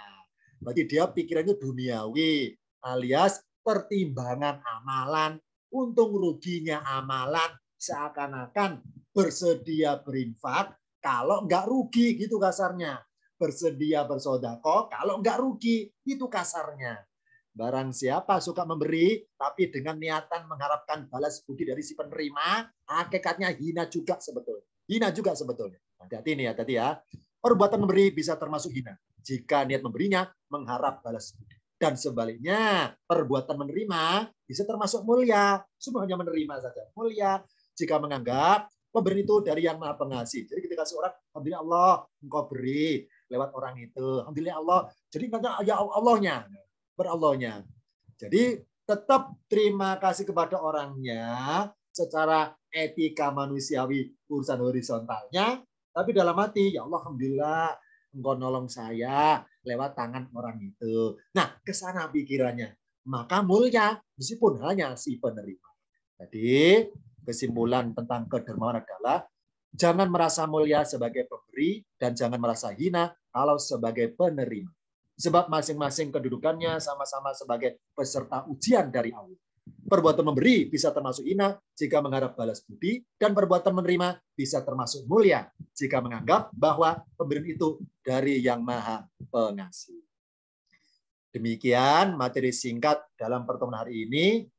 berarti dia pikirannya duniawi alias pertimbangan amalan, untung ruginya amalan, seakan-akan bersedia berinfak kalau nggak rugi gitu kasarnya. Bersedia bersodako kalau nggak rugi itu kasarnya. Barang siapa suka memberi tapi dengan niatan mengharapkan balas budi dari si penerima, hakikatnya hina juga sebetulnya. Hina juga sebetulnya. Hati-hati nih ya tadi ya. Perbuatan memberi bisa termasuk hina jika niat memberinya mengharap balas budi dan sebaliknya perbuatan menerima bisa termasuk mulia. Semua hanya menerima saja mulia jika menganggap pemberi itu dari yang maha pengasih. Jadi ketika seorang alhamdulillah Allah engkau beri lewat orang itu. Alhamdulillah Allah. Jadi kata ya Allahnya, berallahnya. Jadi tetap terima kasih kepada orangnya secara etika manusiawi urusan horizontalnya, tapi dalam hati ya Allah alhamdulillah engkau nolong saya, lewat tangan orang itu. Nah, ke sana pikirannya. Maka mulia meskipun hanya si penerima. Jadi, kesimpulan tentang kedermawan adalah jangan merasa mulia sebagai pemberi dan jangan merasa hina kalau sebagai penerima. Sebab masing-masing kedudukannya sama-sama sebagai peserta ujian dari Allah. Perbuatan memberi bisa termasuk hina jika mengharap balas budi, dan perbuatan menerima bisa termasuk mulia jika menganggap bahwa pemberian itu dari Yang Maha Pengasih. Demikian materi singkat dalam pertemuan hari ini.